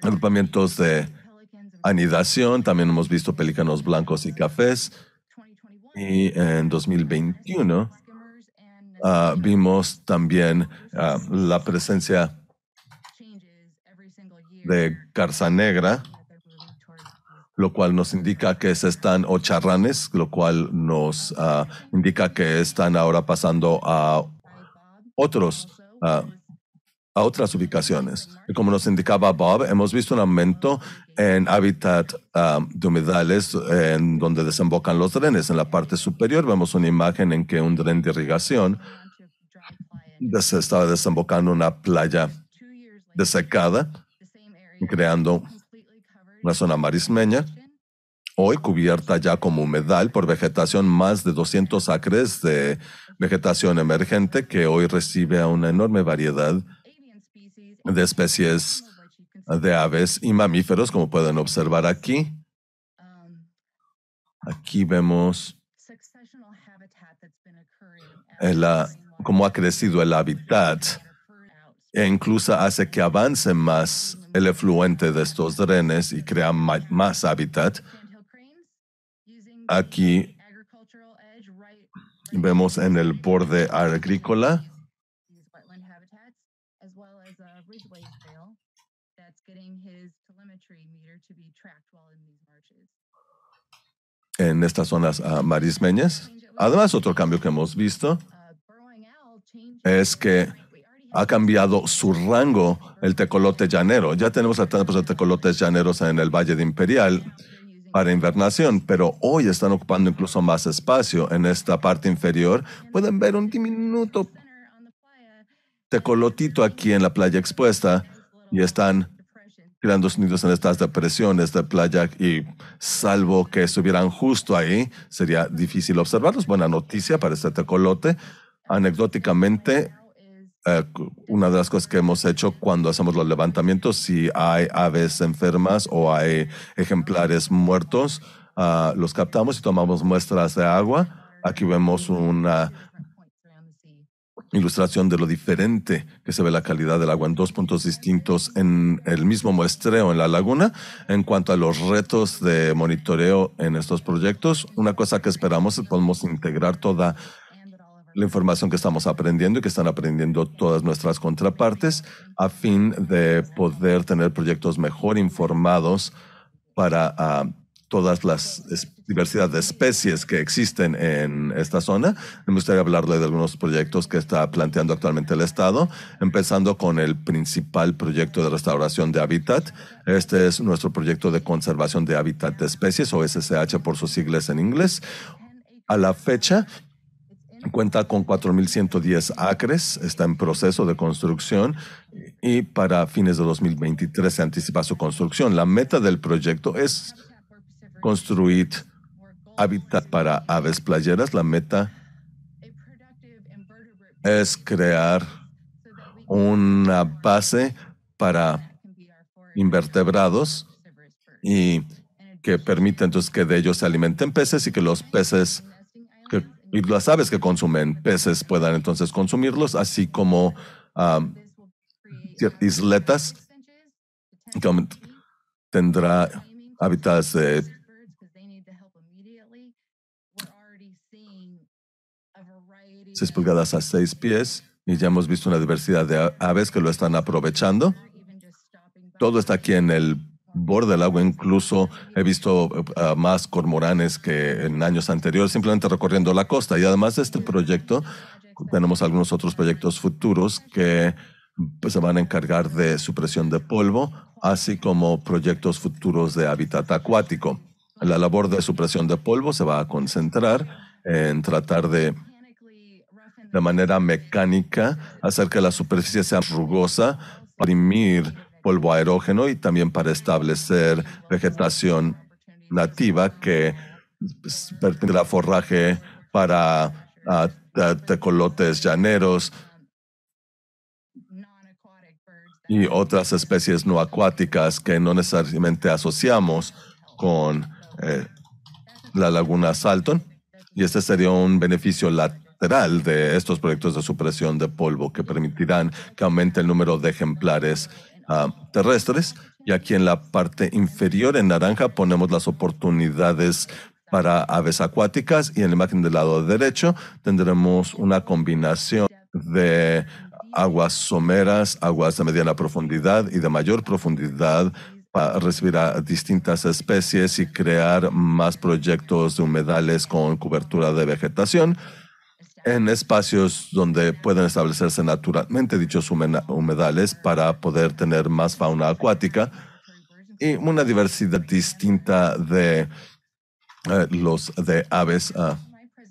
agrupamientos de anidación. También hemos visto pelícanos blancos y cafés. Y en 2021 ah, vimos también ah, la presencia de carza Negra, lo cual nos indica que se están, ocharranes, lo cual nos ah, indica que están ahora pasando a otros a otras ubicaciones. Y como nos indicaba Bob, hemos visto un aumento en hábitat um, de humedales en donde desembocan los drenes. En la parte superior vemos una imagen en que un dren de irrigación se estaba desembocando una playa desecada, creando una zona marismeña hoy cubierta ya como humedal por vegetación, más de 200 acres de vegetación emergente que hoy recibe a una enorme variedad de especies de aves y mamíferos, como pueden observar aquí. Aquí vemos ah, cómo ha crecido el hábitat e incluso hace que avance más el efluente de estos drenes y crea más hábitat. Aquí vemos en el borde agrícola en estas zonas ah, marismeñas. Además, otro cambio que hemos visto es que ha cambiado su rango el tecolote llanero. Ya tenemos tantos tecolotes llaneros en el Valle de Imperial para invernación, pero hoy están ocupando incluso más espacio en esta parte inferior. Pueden ver un diminuto tecolotito aquí en la playa expuesta y están dos Unidos en estas depresiones de playa y salvo que estuvieran justo ahí, sería difícil observarlos. Buena noticia para este tecolote. Anecdóticamente, eh, una de las cosas que hemos hecho cuando hacemos los levantamientos, si hay aves enfermas o hay ejemplares muertos, ah, los captamos y tomamos muestras de agua. Aquí vemos una ilustración de lo diferente que se ve la calidad del agua en dos puntos distintos en el mismo muestreo en la laguna. En cuanto a los retos de monitoreo en estos proyectos, una cosa que esperamos es que podamos integrar toda la información que estamos aprendiendo y que están aprendiendo todas nuestras contrapartes a fin de poder tener proyectos mejor informados para ah, todas las diversidad de especies que existen en esta zona. Me gustaría hablarle de algunos proyectos que está planteando actualmente el Estado, empezando con el principal proyecto de restauración de hábitat. Este es nuestro proyecto de conservación de hábitat de especies, o SSH por sus siglas en inglés. A la fecha, cuenta con 4.110 acres, está en proceso de construcción y para fines de 2023 se anticipa su construcción. La meta del proyecto es construir hábitat para aves playeras. La meta es crear una base para invertebrados y que permita entonces que de ellos se alimenten peces y que los peces y las aves que consumen peces puedan entonces consumirlos, así como ah, isletas tendrá hábitats de 6 pulgadas a 6 pies, y ya hemos visto una diversidad de aves que lo están aprovechando. Todo está aquí en el borde del agua, incluso he visto eh, más cormoranes que en años anteriores, simplemente recorriendo la costa. Y además de este proyecto, tenemos algunos otros proyectos futuros que pues, se van a encargar de supresión de polvo, así como proyectos futuros de hábitat acuático. La labor de supresión de polvo se va a concentrar en tratar de de manera mecánica, hacer que la superficie sea rugosa, para imprimir polvo aerógeno y también para establecer vegetación nativa que pues, a forraje para tecolotes llaneros y otras especies no acuáticas que no necesariamente asociamos con eh, la laguna Salton. Y este sería un beneficio latino de estos proyectos de supresión de polvo que permitirán que aumente el número de ejemplares ah, terrestres. Y aquí en la parte inferior, en naranja, ponemos las oportunidades para aves acuáticas y en la imagen del lado derecho tendremos una combinación de aguas someras, aguas de mediana profundidad y de mayor profundidad para recibir a distintas especies y crear más proyectos de humedales con cobertura de vegetación en espacios donde pueden establecerse naturalmente dichos humedales para poder tener más fauna acuática y una diversidad distinta de eh, los de aves ah,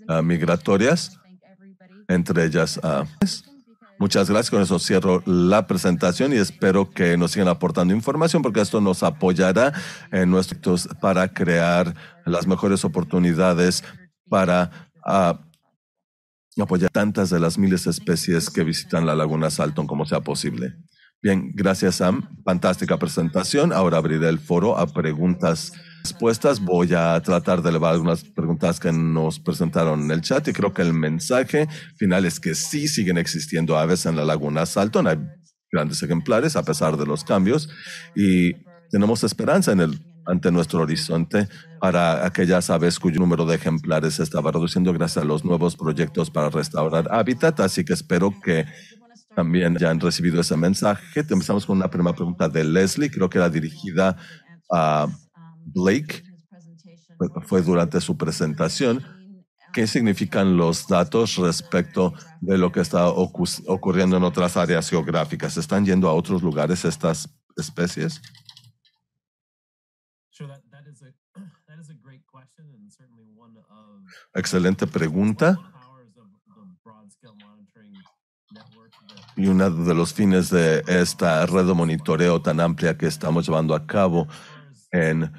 ah, migratorias, entre ellas. Ah. muchas gracias. Con eso cierro la presentación y espero que nos sigan aportando información porque esto nos apoyará en nuestros para crear las mejores oportunidades para apoyar pues tantas de las miles de especies que visitan la laguna Salton como sea posible. Bien, gracias Sam. Fantástica presentación. Ahora abriré el foro a preguntas respuestas. Voy a tratar de elevar algunas preguntas que nos presentaron en el chat y creo que el mensaje final es que sí siguen existiendo aves en la laguna Salton. Hay grandes ejemplares a pesar de los cambios y tenemos esperanza en el ante nuestro horizonte para aquellas aves cuyo número de ejemplares se estaba reduciendo gracias a los nuevos proyectos para restaurar hábitat. Así que espero que también ya han recibido ese mensaje. Empezamos con una primera pregunta de Leslie, creo que era dirigida a Blake. Fue durante su presentación. ¿Qué significan los datos respecto de lo que está ocurriendo en otras áreas geográficas? ¿Están yendo a otros lugares estas especies? Excelente pregunta. Y uno de los fines de esta red de monitoreo tan amplia que estamos llevando a cabo en,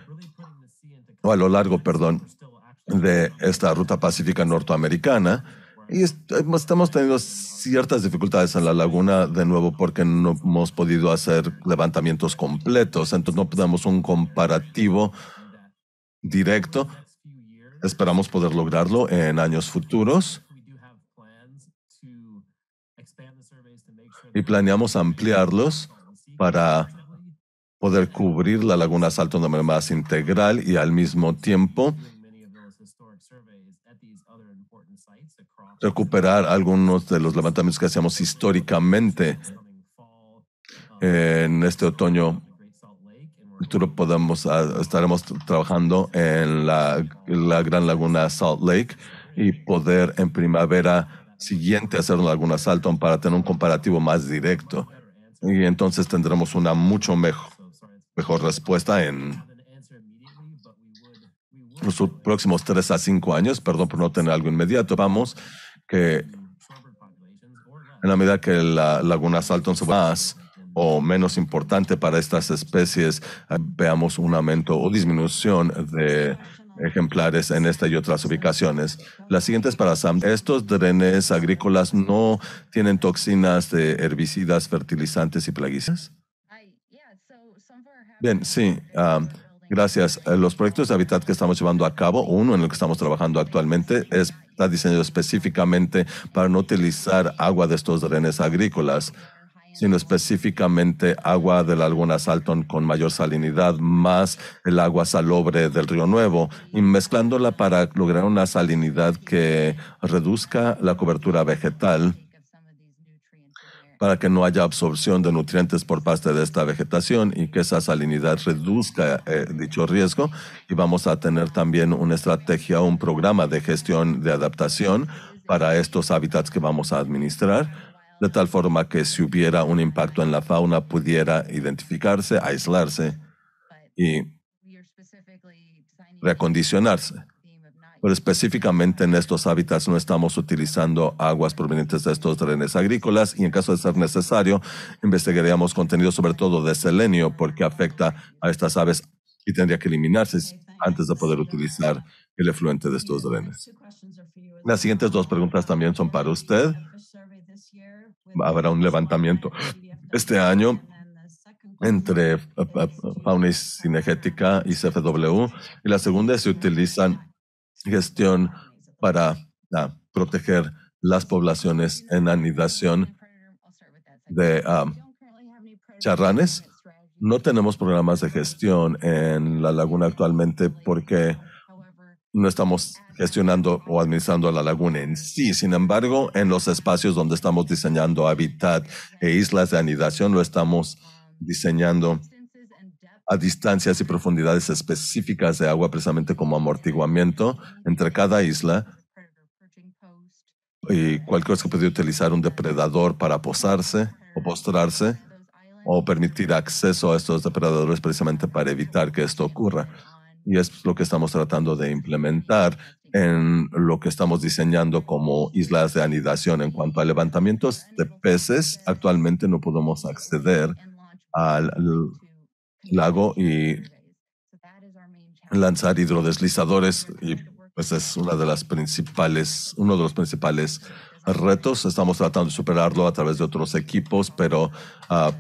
o a lo largo, perdón, de esta ruta pacífica norteamericana y pues, estamos teniendo ciertas dificultades en la laguna de nuevo porque no hemos podido hacer levantamientos completos, entonces no podemos un comparativo directo. Esperamos poder lograrlo en años futuros. Y planeamos ampliarlos para poder cubrir la laguna Salto de manera más integral y al mismo tiempo recuperar algunos de los levantamientos que hacíamos históricamente en este otoño. Futuro podemos, ah, estaremos trabajando en la, Gran Laguna Salt Lake y poder en primavera siguiente hacer una Laguna Salton para tener un comparativo más directo. Y entonces tendremos una mucho mejor, mejor respuesta en los próximos tres a cinco años. Perdón por no tener algo inmediato. Vamos que en la medida que la laguna Salton se más o menos importante para estas especies, eh, veamos un aumento o disminución de ejemplares en esta y otras ubicaciones. La siguiente es para Sam. Estos drenes agrícolas no tienen toxinas de herbicidas, fertilizantes y plaguicidas. Bien, sí. Ah, gracias. Eh, los proyectos de hábitat que estamos llevando a cabo, uno en el que estamos trabajando actualmente, es está diseñado específicamente para no utilizar agua de estos drenes agrícolas, sino específicamente agua del laguna Salton con mayor salinidad, más el agua salobre del río Nuevo, y mezclándola para lograr una salinidad que reduzca la cobertura vegetal para que no haya absorción de nutrientes por parte de esta vegetación y que esa salinidad reduzca eh, dicho riesgo. Y vamos a tener también una estrategia, un programa de gestión de adaptación para estos hábitats que vamos a administrar, de tal forma que si hubiera un impacto en la fauna pudiera identificarse, aislarse y recondicionarse pero específicamente en estos hábitats no estamos utilizando aguas provenientes de estos drenes agrícolas y en caso de ser necesario, investigaríamos contenido sobre todo de selenio porque afecta a estas aves y tendría que eliminarse antes de poder utilizar el efluente de estos drenes. Las siguientes dos preguntas también son para usted. Habrá un levantamiento este año entre eh, eh, fauna cinegética y CFW. Y la segunda es si utilizan gestión para ah, proteger las poblaciones en anidación de ah, charranes. No tenemos programas de gestión en la laguna actualmente porque no estamos gestionando o administrando la laguna en sí. Sin embargo, en los espacios donde estamos diseñando hábitat e islas de anidación, lo estamos diseñando a distancias y profundidades específicas de agua, precisamente como amortiguamiento entre cada isla y cualquier cosa que podría utilizar un depredador para posarse o postrarse o permitir acceso a estos depredadores precisamente para evitar que esto ocurra. Y es lo que estamos tratando de implementar en lo que estamos diseñando como islas de anidación. En cuanto a levantamientos de peces, actualmente no podemos acceder al lago y lanzar hidrodeslizadores y pues es una de las principales, uno de los principales retos. Estamos tratando de superarlo a través de otros equipos, pero ah,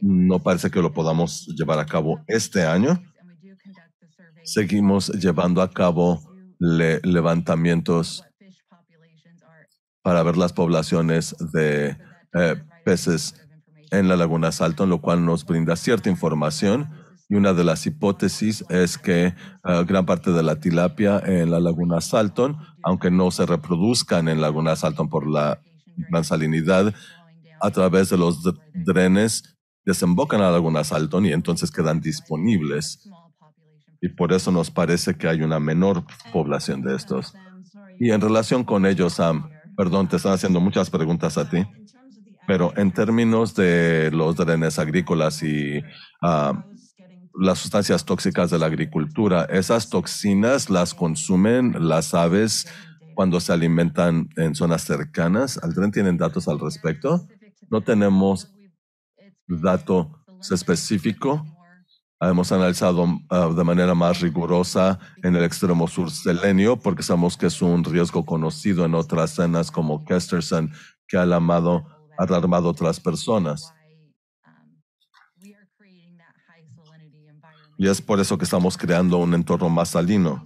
no parece que lo podamos llevar a cabo este año. Seguimos llevando a cabo levantamientos para ver las poblaciones de eh, peces en la laguna Salton, lo cual nos brinda cierta información. Y una de las hipótesis es que ah, gran parte de la tilapia en la laguna Salton, aunque no se reproduzcan en la laguna Salton por la gran salinidad, a través de los drenes desembocan a la laguna Salton y entonces quedan disponibles. Y por eso nos parece que hay una menor población de estos. Y en relación con ellos, Sam, perdón, te están haciendo muchas preguntas a ti. Pero en términos de los drenes agrícolas y ah, las sustancias tóxicas de la agricultura, esas toxinas las consumen las aves cuando se alimentan en zonas cercanas. ¿Al tren tienen datos al respecto? No tenemos dato específico. Hemos analizado ah, de manera más rigurosa en el extremo sur selenio porque sabemos que es un riesgo conocido en otras zonas como Kesterson, que ha llamado alarmado a otras personas. Y es por eso que estamos creando un entorno más salino.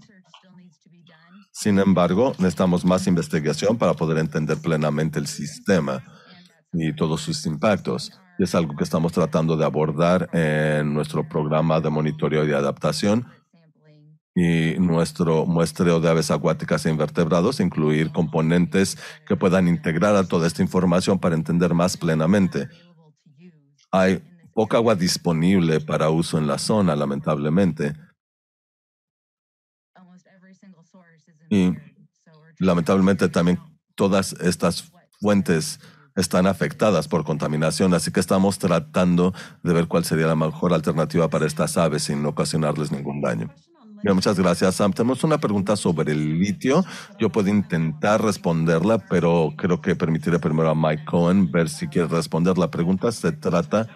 Sin embargo, necesitamos más investigación para poder entender plenamente el sistema y todos sus impactos. Y es algo que estamos tratando de abordar en nuestro programa de monitoreo y adaptación y nuestro muestreo de aves acuáticas e invertebrados, incluir componentes que puedan integrar a toda esta información para entender más plenamente. Hay poca agua disponible para uso en la zona, lamentablemente. Y lamentablemente también todas estas fuentes están afectadas por contaminación, así que estamos tratando de ver cuál sería la mejor alternativa para estas aves sin ocasionarles ningún daño muchas gracias, Sam. Tenemos una pregunta sobre el litio. Yo puedo intentar responderla, pero creo que permitiré primero a Mike Cohen ver si quiere responder la pregunta. Se trata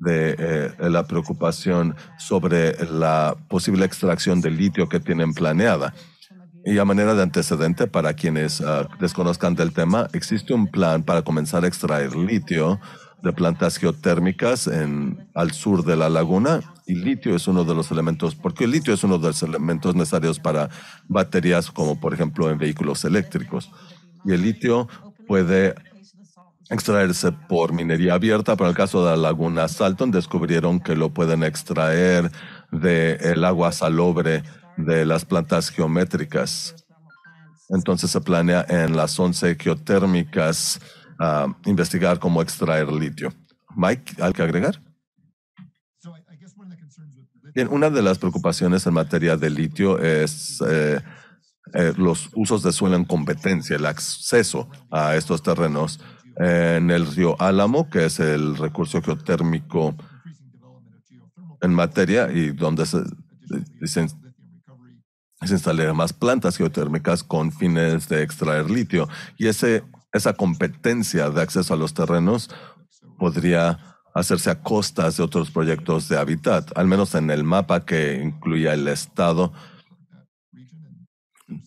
de eh, la preocupación sobre la posible extracción de litio que tienen planeada. Y a manera de antecedente, para quienes ah, desconozcan del tema, existe un plan para comenzar a extraer litio de plantas geotérmicas en, al sur de la laguna y litio es uno de los elementos, porque el litio es uno de los elementos necesarios para baterías como por ejemplo en vehículos eléctricos. Y el litio puede extraerse por minería abierta, pero el caso de la laguna Salton descubrieron que lo pueden extraer de el agua salobre de las plantas geométricas. Entonces se planea en las 11 geotérmicas a investigar cómo extraer litio. Mike, ¿algo que agregar? Bien, una de las preocupaciones en materia de litio es eh, eh, los usos de suelo en competencia, el acceso a estos terrenos en el río Álamo, que es el recurso geotérmico en materia y donde se, se, se más plantas geotérmicas con fines de extraer litio. Y ese esa competencia de acceso a los terrenos podría hacerse a costas de otros proyectos de hábitat, al menos en el mapa que incluía el Estado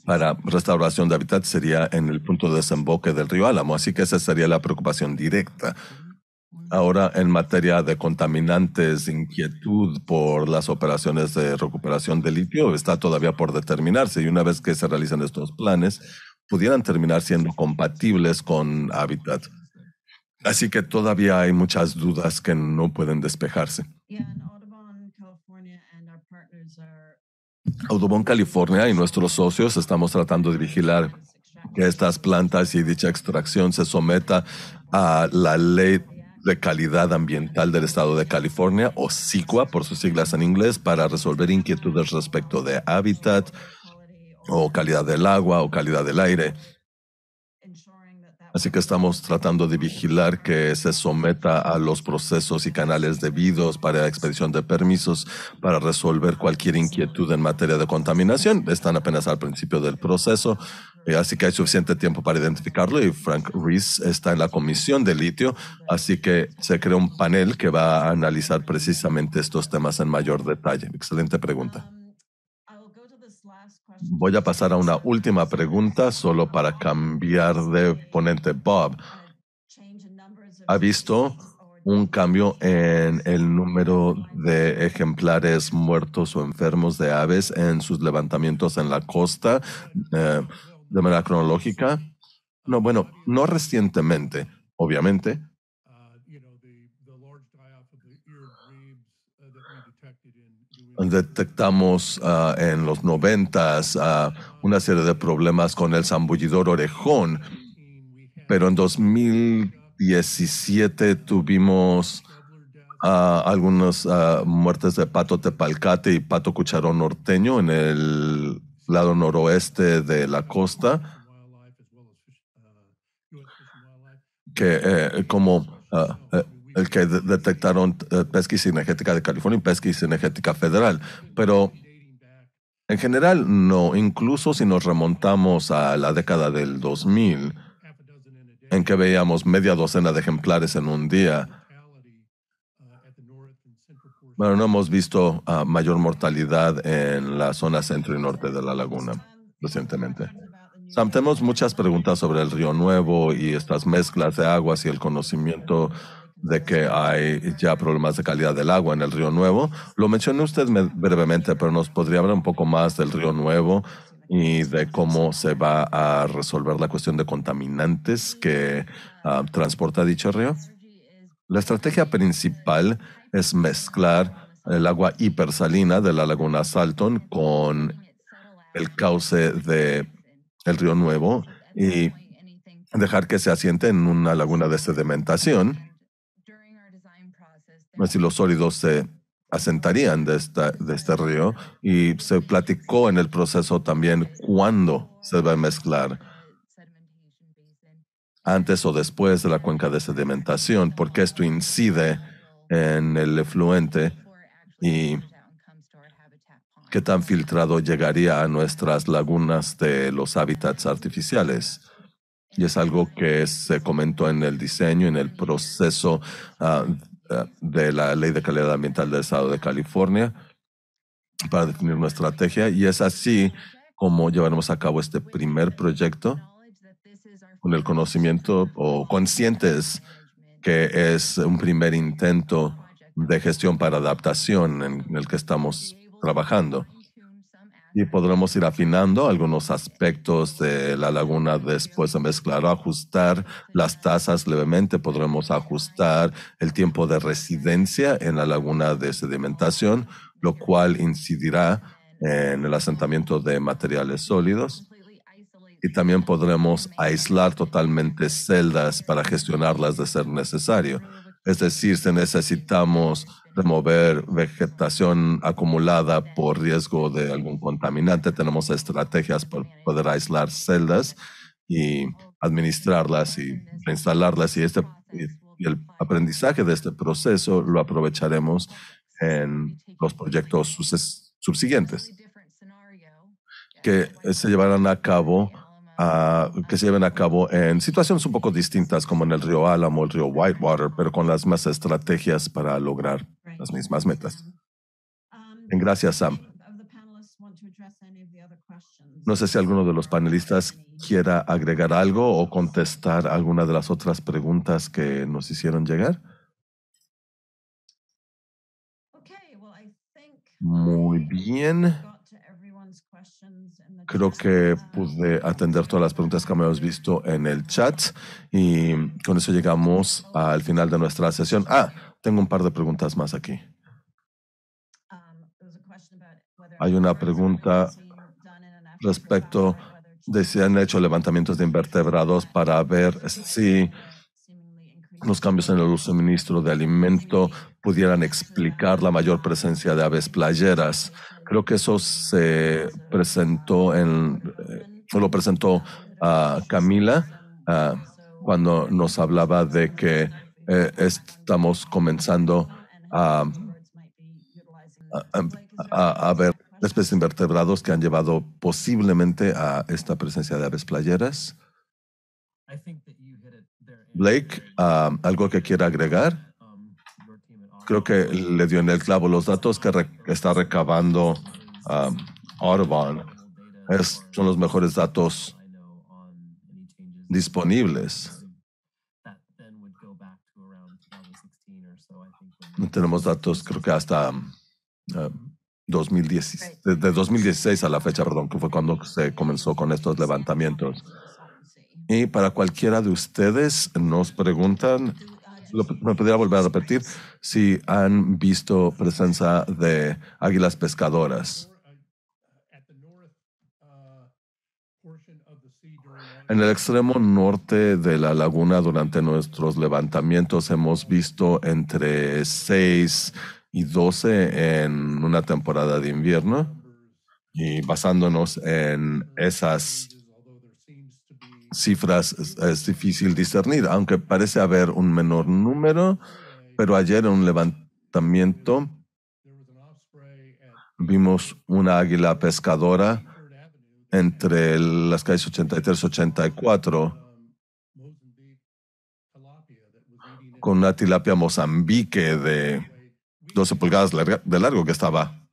para restauración de hábitat sería en el punto de desemboque del río Álamo, así que esa sería la preocupación directa. Ahora, en materia de contaminantes, inquietud por las operaciones de recuperación de litio está todavía por determinarse y una vez que se realicen estos planes, pudieran terminar siendo compatibles con hábitat. Así que todavía hay muchas dudas que no pueden despejarse. Audubon, California y nuestros socios estamos tratando de vigilar que estas plantas y dicha extracción se someta a la ley de calidad ambiental del estado de California, o CICUA por sus siglas en inglés, para resolver inquietudes respecto de hábitat, o calidad del agua o calidad del aire. Así que estamos tratando de vigilar que se someta a los procesos y canales debidos para la expedición de permisos para resolver cualquier inquietud en materia de contaminación. Están apenas al principio del proceso, eh, así que hay suficiente tiempo para identificarlo y Frank Rees está en la comisión de litio, así que se crea un panel que va a analizar precisamente estos temas en mayor detalle. Excelente pregunta. Um, Voy a pasar a una última pregunta solo para cambiar de ponente. Bob, ¿ha visto un cambio en el número de ejemplares muertos o enfermos de aves en sus levantamientos en la costa eh, de manera cronológica? No, bueno, no recientemente, obviamente, detectamos ah, en los noventas uh, una serie de problemas con el zambullidor orejón, pero en 2017 tuvimos uh, algunas muertes de pato tepalcate y pato cucharón norteño en el lado noroeste de la costa. Que eh, como eh, el que detectaron eh, pesquisa energética de California y pesquisa energética federal. Pero en general, no. Incluso si nos remontamos a la década del 2000, en que veíamos media docena de ejemplares en un día, bueno, no hemos visto ah, mayor mortalidad en la zona centro y norte de la laguna recientemente. Sam, tenemos muchas preguntas sobre el río Nuevo y estas mezclas de aguas y el conocimiento de que hay ya problemas de calidad del agua en el Río Nuevo. Lo mencionó usted brevemente, pero nos podría hablar un poco más del Río Nuevo y de cómo se va a resolver la cuestión de contaminantes que ah, transporta dicho río. La estrategia principal es mezclar el agua hipersalina de la laguna Salton con el cauce del el río Nuevo y dejar que se asiente en una laguna de sedimentación es decir, los sólidos se asentarían de, de este río y se platicó en el proceso también cuándo se va a mezclar antes o después de la cuenca de sedimentación, porque esto incide en el efluente y qué tan filtrado llegaría a nuestras lagunas de los hábitats artificiales. Y es algo que se comentó en el diseño, en el proceso ah, eh, de la Ley de Calidad Ambiental del Estado de California para definir una estrategia y es así como llevaremos a cabo este primer proyecto con el conocimiento o conscientes que es un primer intento de gestión para adaptación en el que estamos trabajando y podremos ir afinando algunos aspectos de la laguna después de mezclar, ajustar las tasas levemente, podremos ajustar el tiempo de residencia en la laguna de sedimentación, lo cual incidirá en el asentamiento de materiales sólidos. Y también podremos aislar totalmente celdas para gestionarlas de ser necesario. Es decir, si necesitamos remover vegetación acumulada por riesgo de algún contaminante, tenemos estrategias para poder aislar celdas y administrarlas y reinstalarlas. Y, este, el aprendizaje de este proceso lo aprovecharemos en los proyectos subsiguientes que se llevarán a cabo Ah, que se lleven a cabo en situaciones un poco distintas, como en el río Álamo, el río Whitewater, pero con las mismas estrategias para lograr las mismas metas. Um, gracias, Sam. No sé si alguno de los panelistas quiera agregar algo o contestar alguna de las otras preguntas que nos hicieron llegar. Muy um, bien. Creo que ah. pude atender todas las preguntas que me hemos visto en el chat y con eso llegamos al final de nuestra sesión. Ah, tengo un par de preguntas más aquí. Um, Hay una pregunta respecto de si han hecho levantamientos de invertebrados para ver si los cambios en el suministro de alimento pudieran explicar la mayor presencia de aves playeras. Creo que eso se presentó en, eh, lo presentó a ah, Camila ah, cuando nos hablaba de que eh, estamos comenzando a, a, a, ver especies invertebrados que han llevado posiblemente a esta presencia de aves playeras. Blake, ah, ¿algo que quiera agregar? creo que le dio en el clavo los datos que está recabando um, son los mejores datos disponibles. Tenemos datos, creo que hasta 2016. Um, de 2016 a la fecha, perdón, que fue cuando se comenzó con estos levantamientos. Y para cualquiera de ustedes, nos preguntan me pudiera volver a repetir, si han visto presencia de águilas pescadoras. En el extremo norte de la laguna, durante nuestros levantamientos, hemos visto entre 6 y 12 en una temporada de invierno. Y basándonos en esas cifras es, difícil discernir, aunque parece haber un menor número, pero ayer en un levantamiento vimos una águila pescadora entre las calles 83 y 84 con una tilapia mozambique de 12 pulgadas de largo que estaba,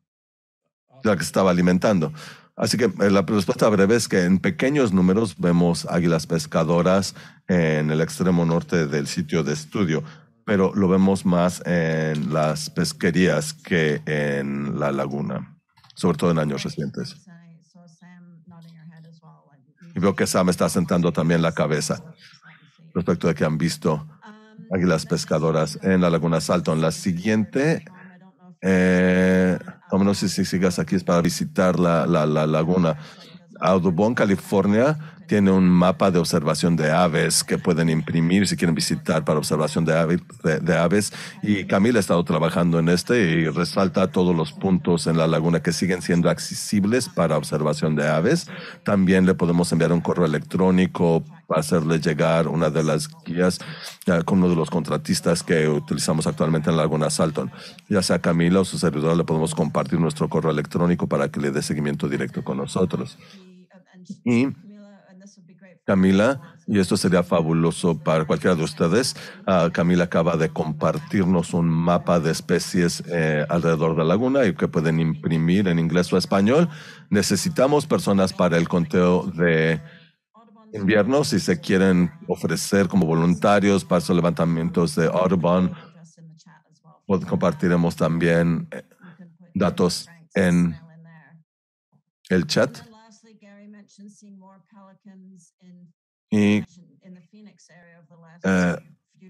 la que estaba alimentando. Así que eh, la respuesta breve es que en pequeños números vemos águilas pescadoras en el extremo norte del sitio de estudio, pero lo vemos más en las pesquerías que en la laguna, sobre todo en años recientes. Y veo que Sam está sentando también la cabeza respecto de que han visto águilas pescadoras en la laguna Salto en La siguiente eh, no sé si sigas aquí para visitar la, la, la laguna. Audubon, California, tiene un mapa de observación de aves que pueden imprimir si quieren visitar para observación de, de, aves. Y Camila ha estado trabajando en este y resalta todos los puntos en la laguna que siguen siendo accesibles para observación de aves. También le podemos enviar un correo electrónico para hacerle llegar una de las guías eh, con uno de los contratistas que utilizamos actualmente en la Laguna Salton. Ya sea Camila o su servidor, le podemos compartir nuestro correo electrónico para que le dé seguimiento directo con nosotros. Y Camila, y esto sería fabuloso para cualquiera de ustedes. Ah, Camila acaba de compartirnos un mapa de especies eh, alrededor de la laguna y que pueden imprimir en inglés o español. Necesitamos personas para el conteo de invierno si se quieren ofrecer como voluntarios para sus levantamientos de Audubon. Compartiremos también eh, datos en el chat. Y eh,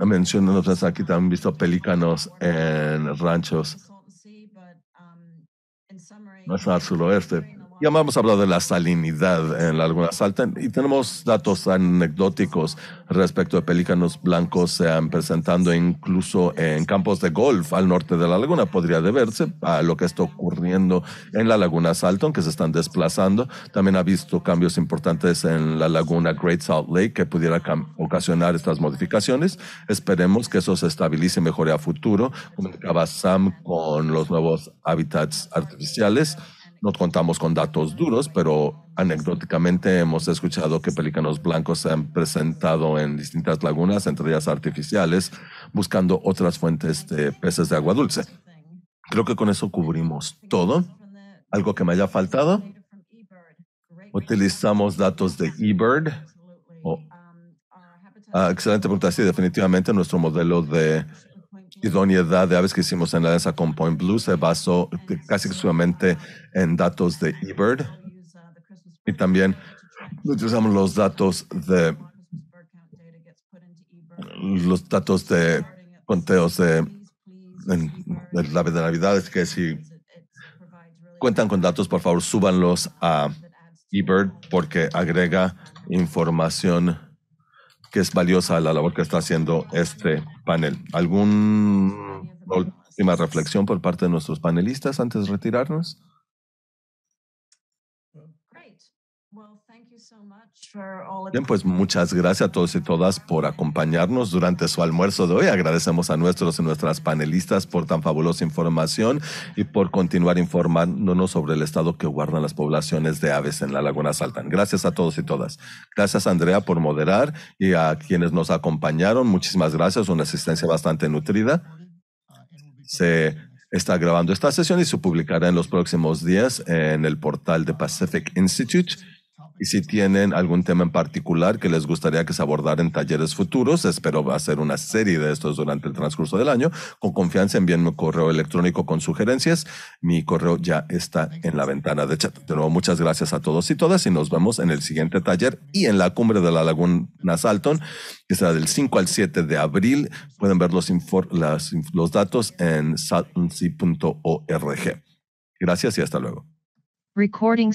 mencionan um, aquí, también han visto pelícanos en ranchos um, más al suroeste. Ya hemos hablado de la salinidad en la laguna Salta y tenemos datos anecdóticos respecto de pelícanos blancos se han presentando incluso en campos de golf al norte de la laguna. Podría deberse a lo que está ocurriendo en la laguna Salton, que se están desplazando. También ha visto cambios importantes en la laguna Great Salt Lake que pudiera ocasionar estas modificaciones. Esperemos que eso se estabilice y mejore a futuro. Comunicaba Sam con los nuevos hábitats artificiales. No contamos con datos duros, pero anecdóticamente hemos escuchado que pelícanos blancos se han presentado en distintas lagunas, entre ellas artificiales, buscando otras fuentes de peces de agua dulce. Creo que con eso cubrimos todo. ¿Algo que me haya faltado? Utilizamos datos de eBird. Ah, excelente pregunta. Sí, definitivamente nuestro modelo de idoneidad de aves que hicimos en la esa con Point Blue se basó casi exclusivamente en datos de eBird y también utilizamos los datos de los datos de conteos de, de, la de Navidad, es que si cuentan con datos, por favor, súbanlos a eBird porque agrega información que es valiosa la labor que está haciendo este panel. ¿Alguna última reflexión por parte de nuestros panelistas antes de retirarnos? Bien, pues muchas gracias a todos y todas por acompañarnos durante su almuerzo de hoy. Agradecemos a nuestros y nuestras panelistas por tan fabulosa información y por continuar informándonos sobre el estado que guardan las poblaciones de aves en la Laguna Saltan. Gracias a todos y todas. Gracias, Andrea, por moderar y a quienes nos acompañaron. Muchísimas gracias. Una asistencia bastante nutrida. Se está grabando esta sesión y se publicará en los próximos días en el portal de Pacific Institute. Y si tienen algún tema en particular que les gustaría que se abordara en talleres futuros, espero hacer una serie de estos durante el transcurso del año. Con confianza envíenme correo electrónico con sugerencias. Mi correo ya está en la ventana de chat. De nuevo, muchas gracias a todos y todas y nos vemos en el siguiente taller y en la cumbre de la Laguna Salton, que será del 5 al 7 de abril. Pueden ver los, los datos en saltonc.org. Gracias y hasta luego. Recording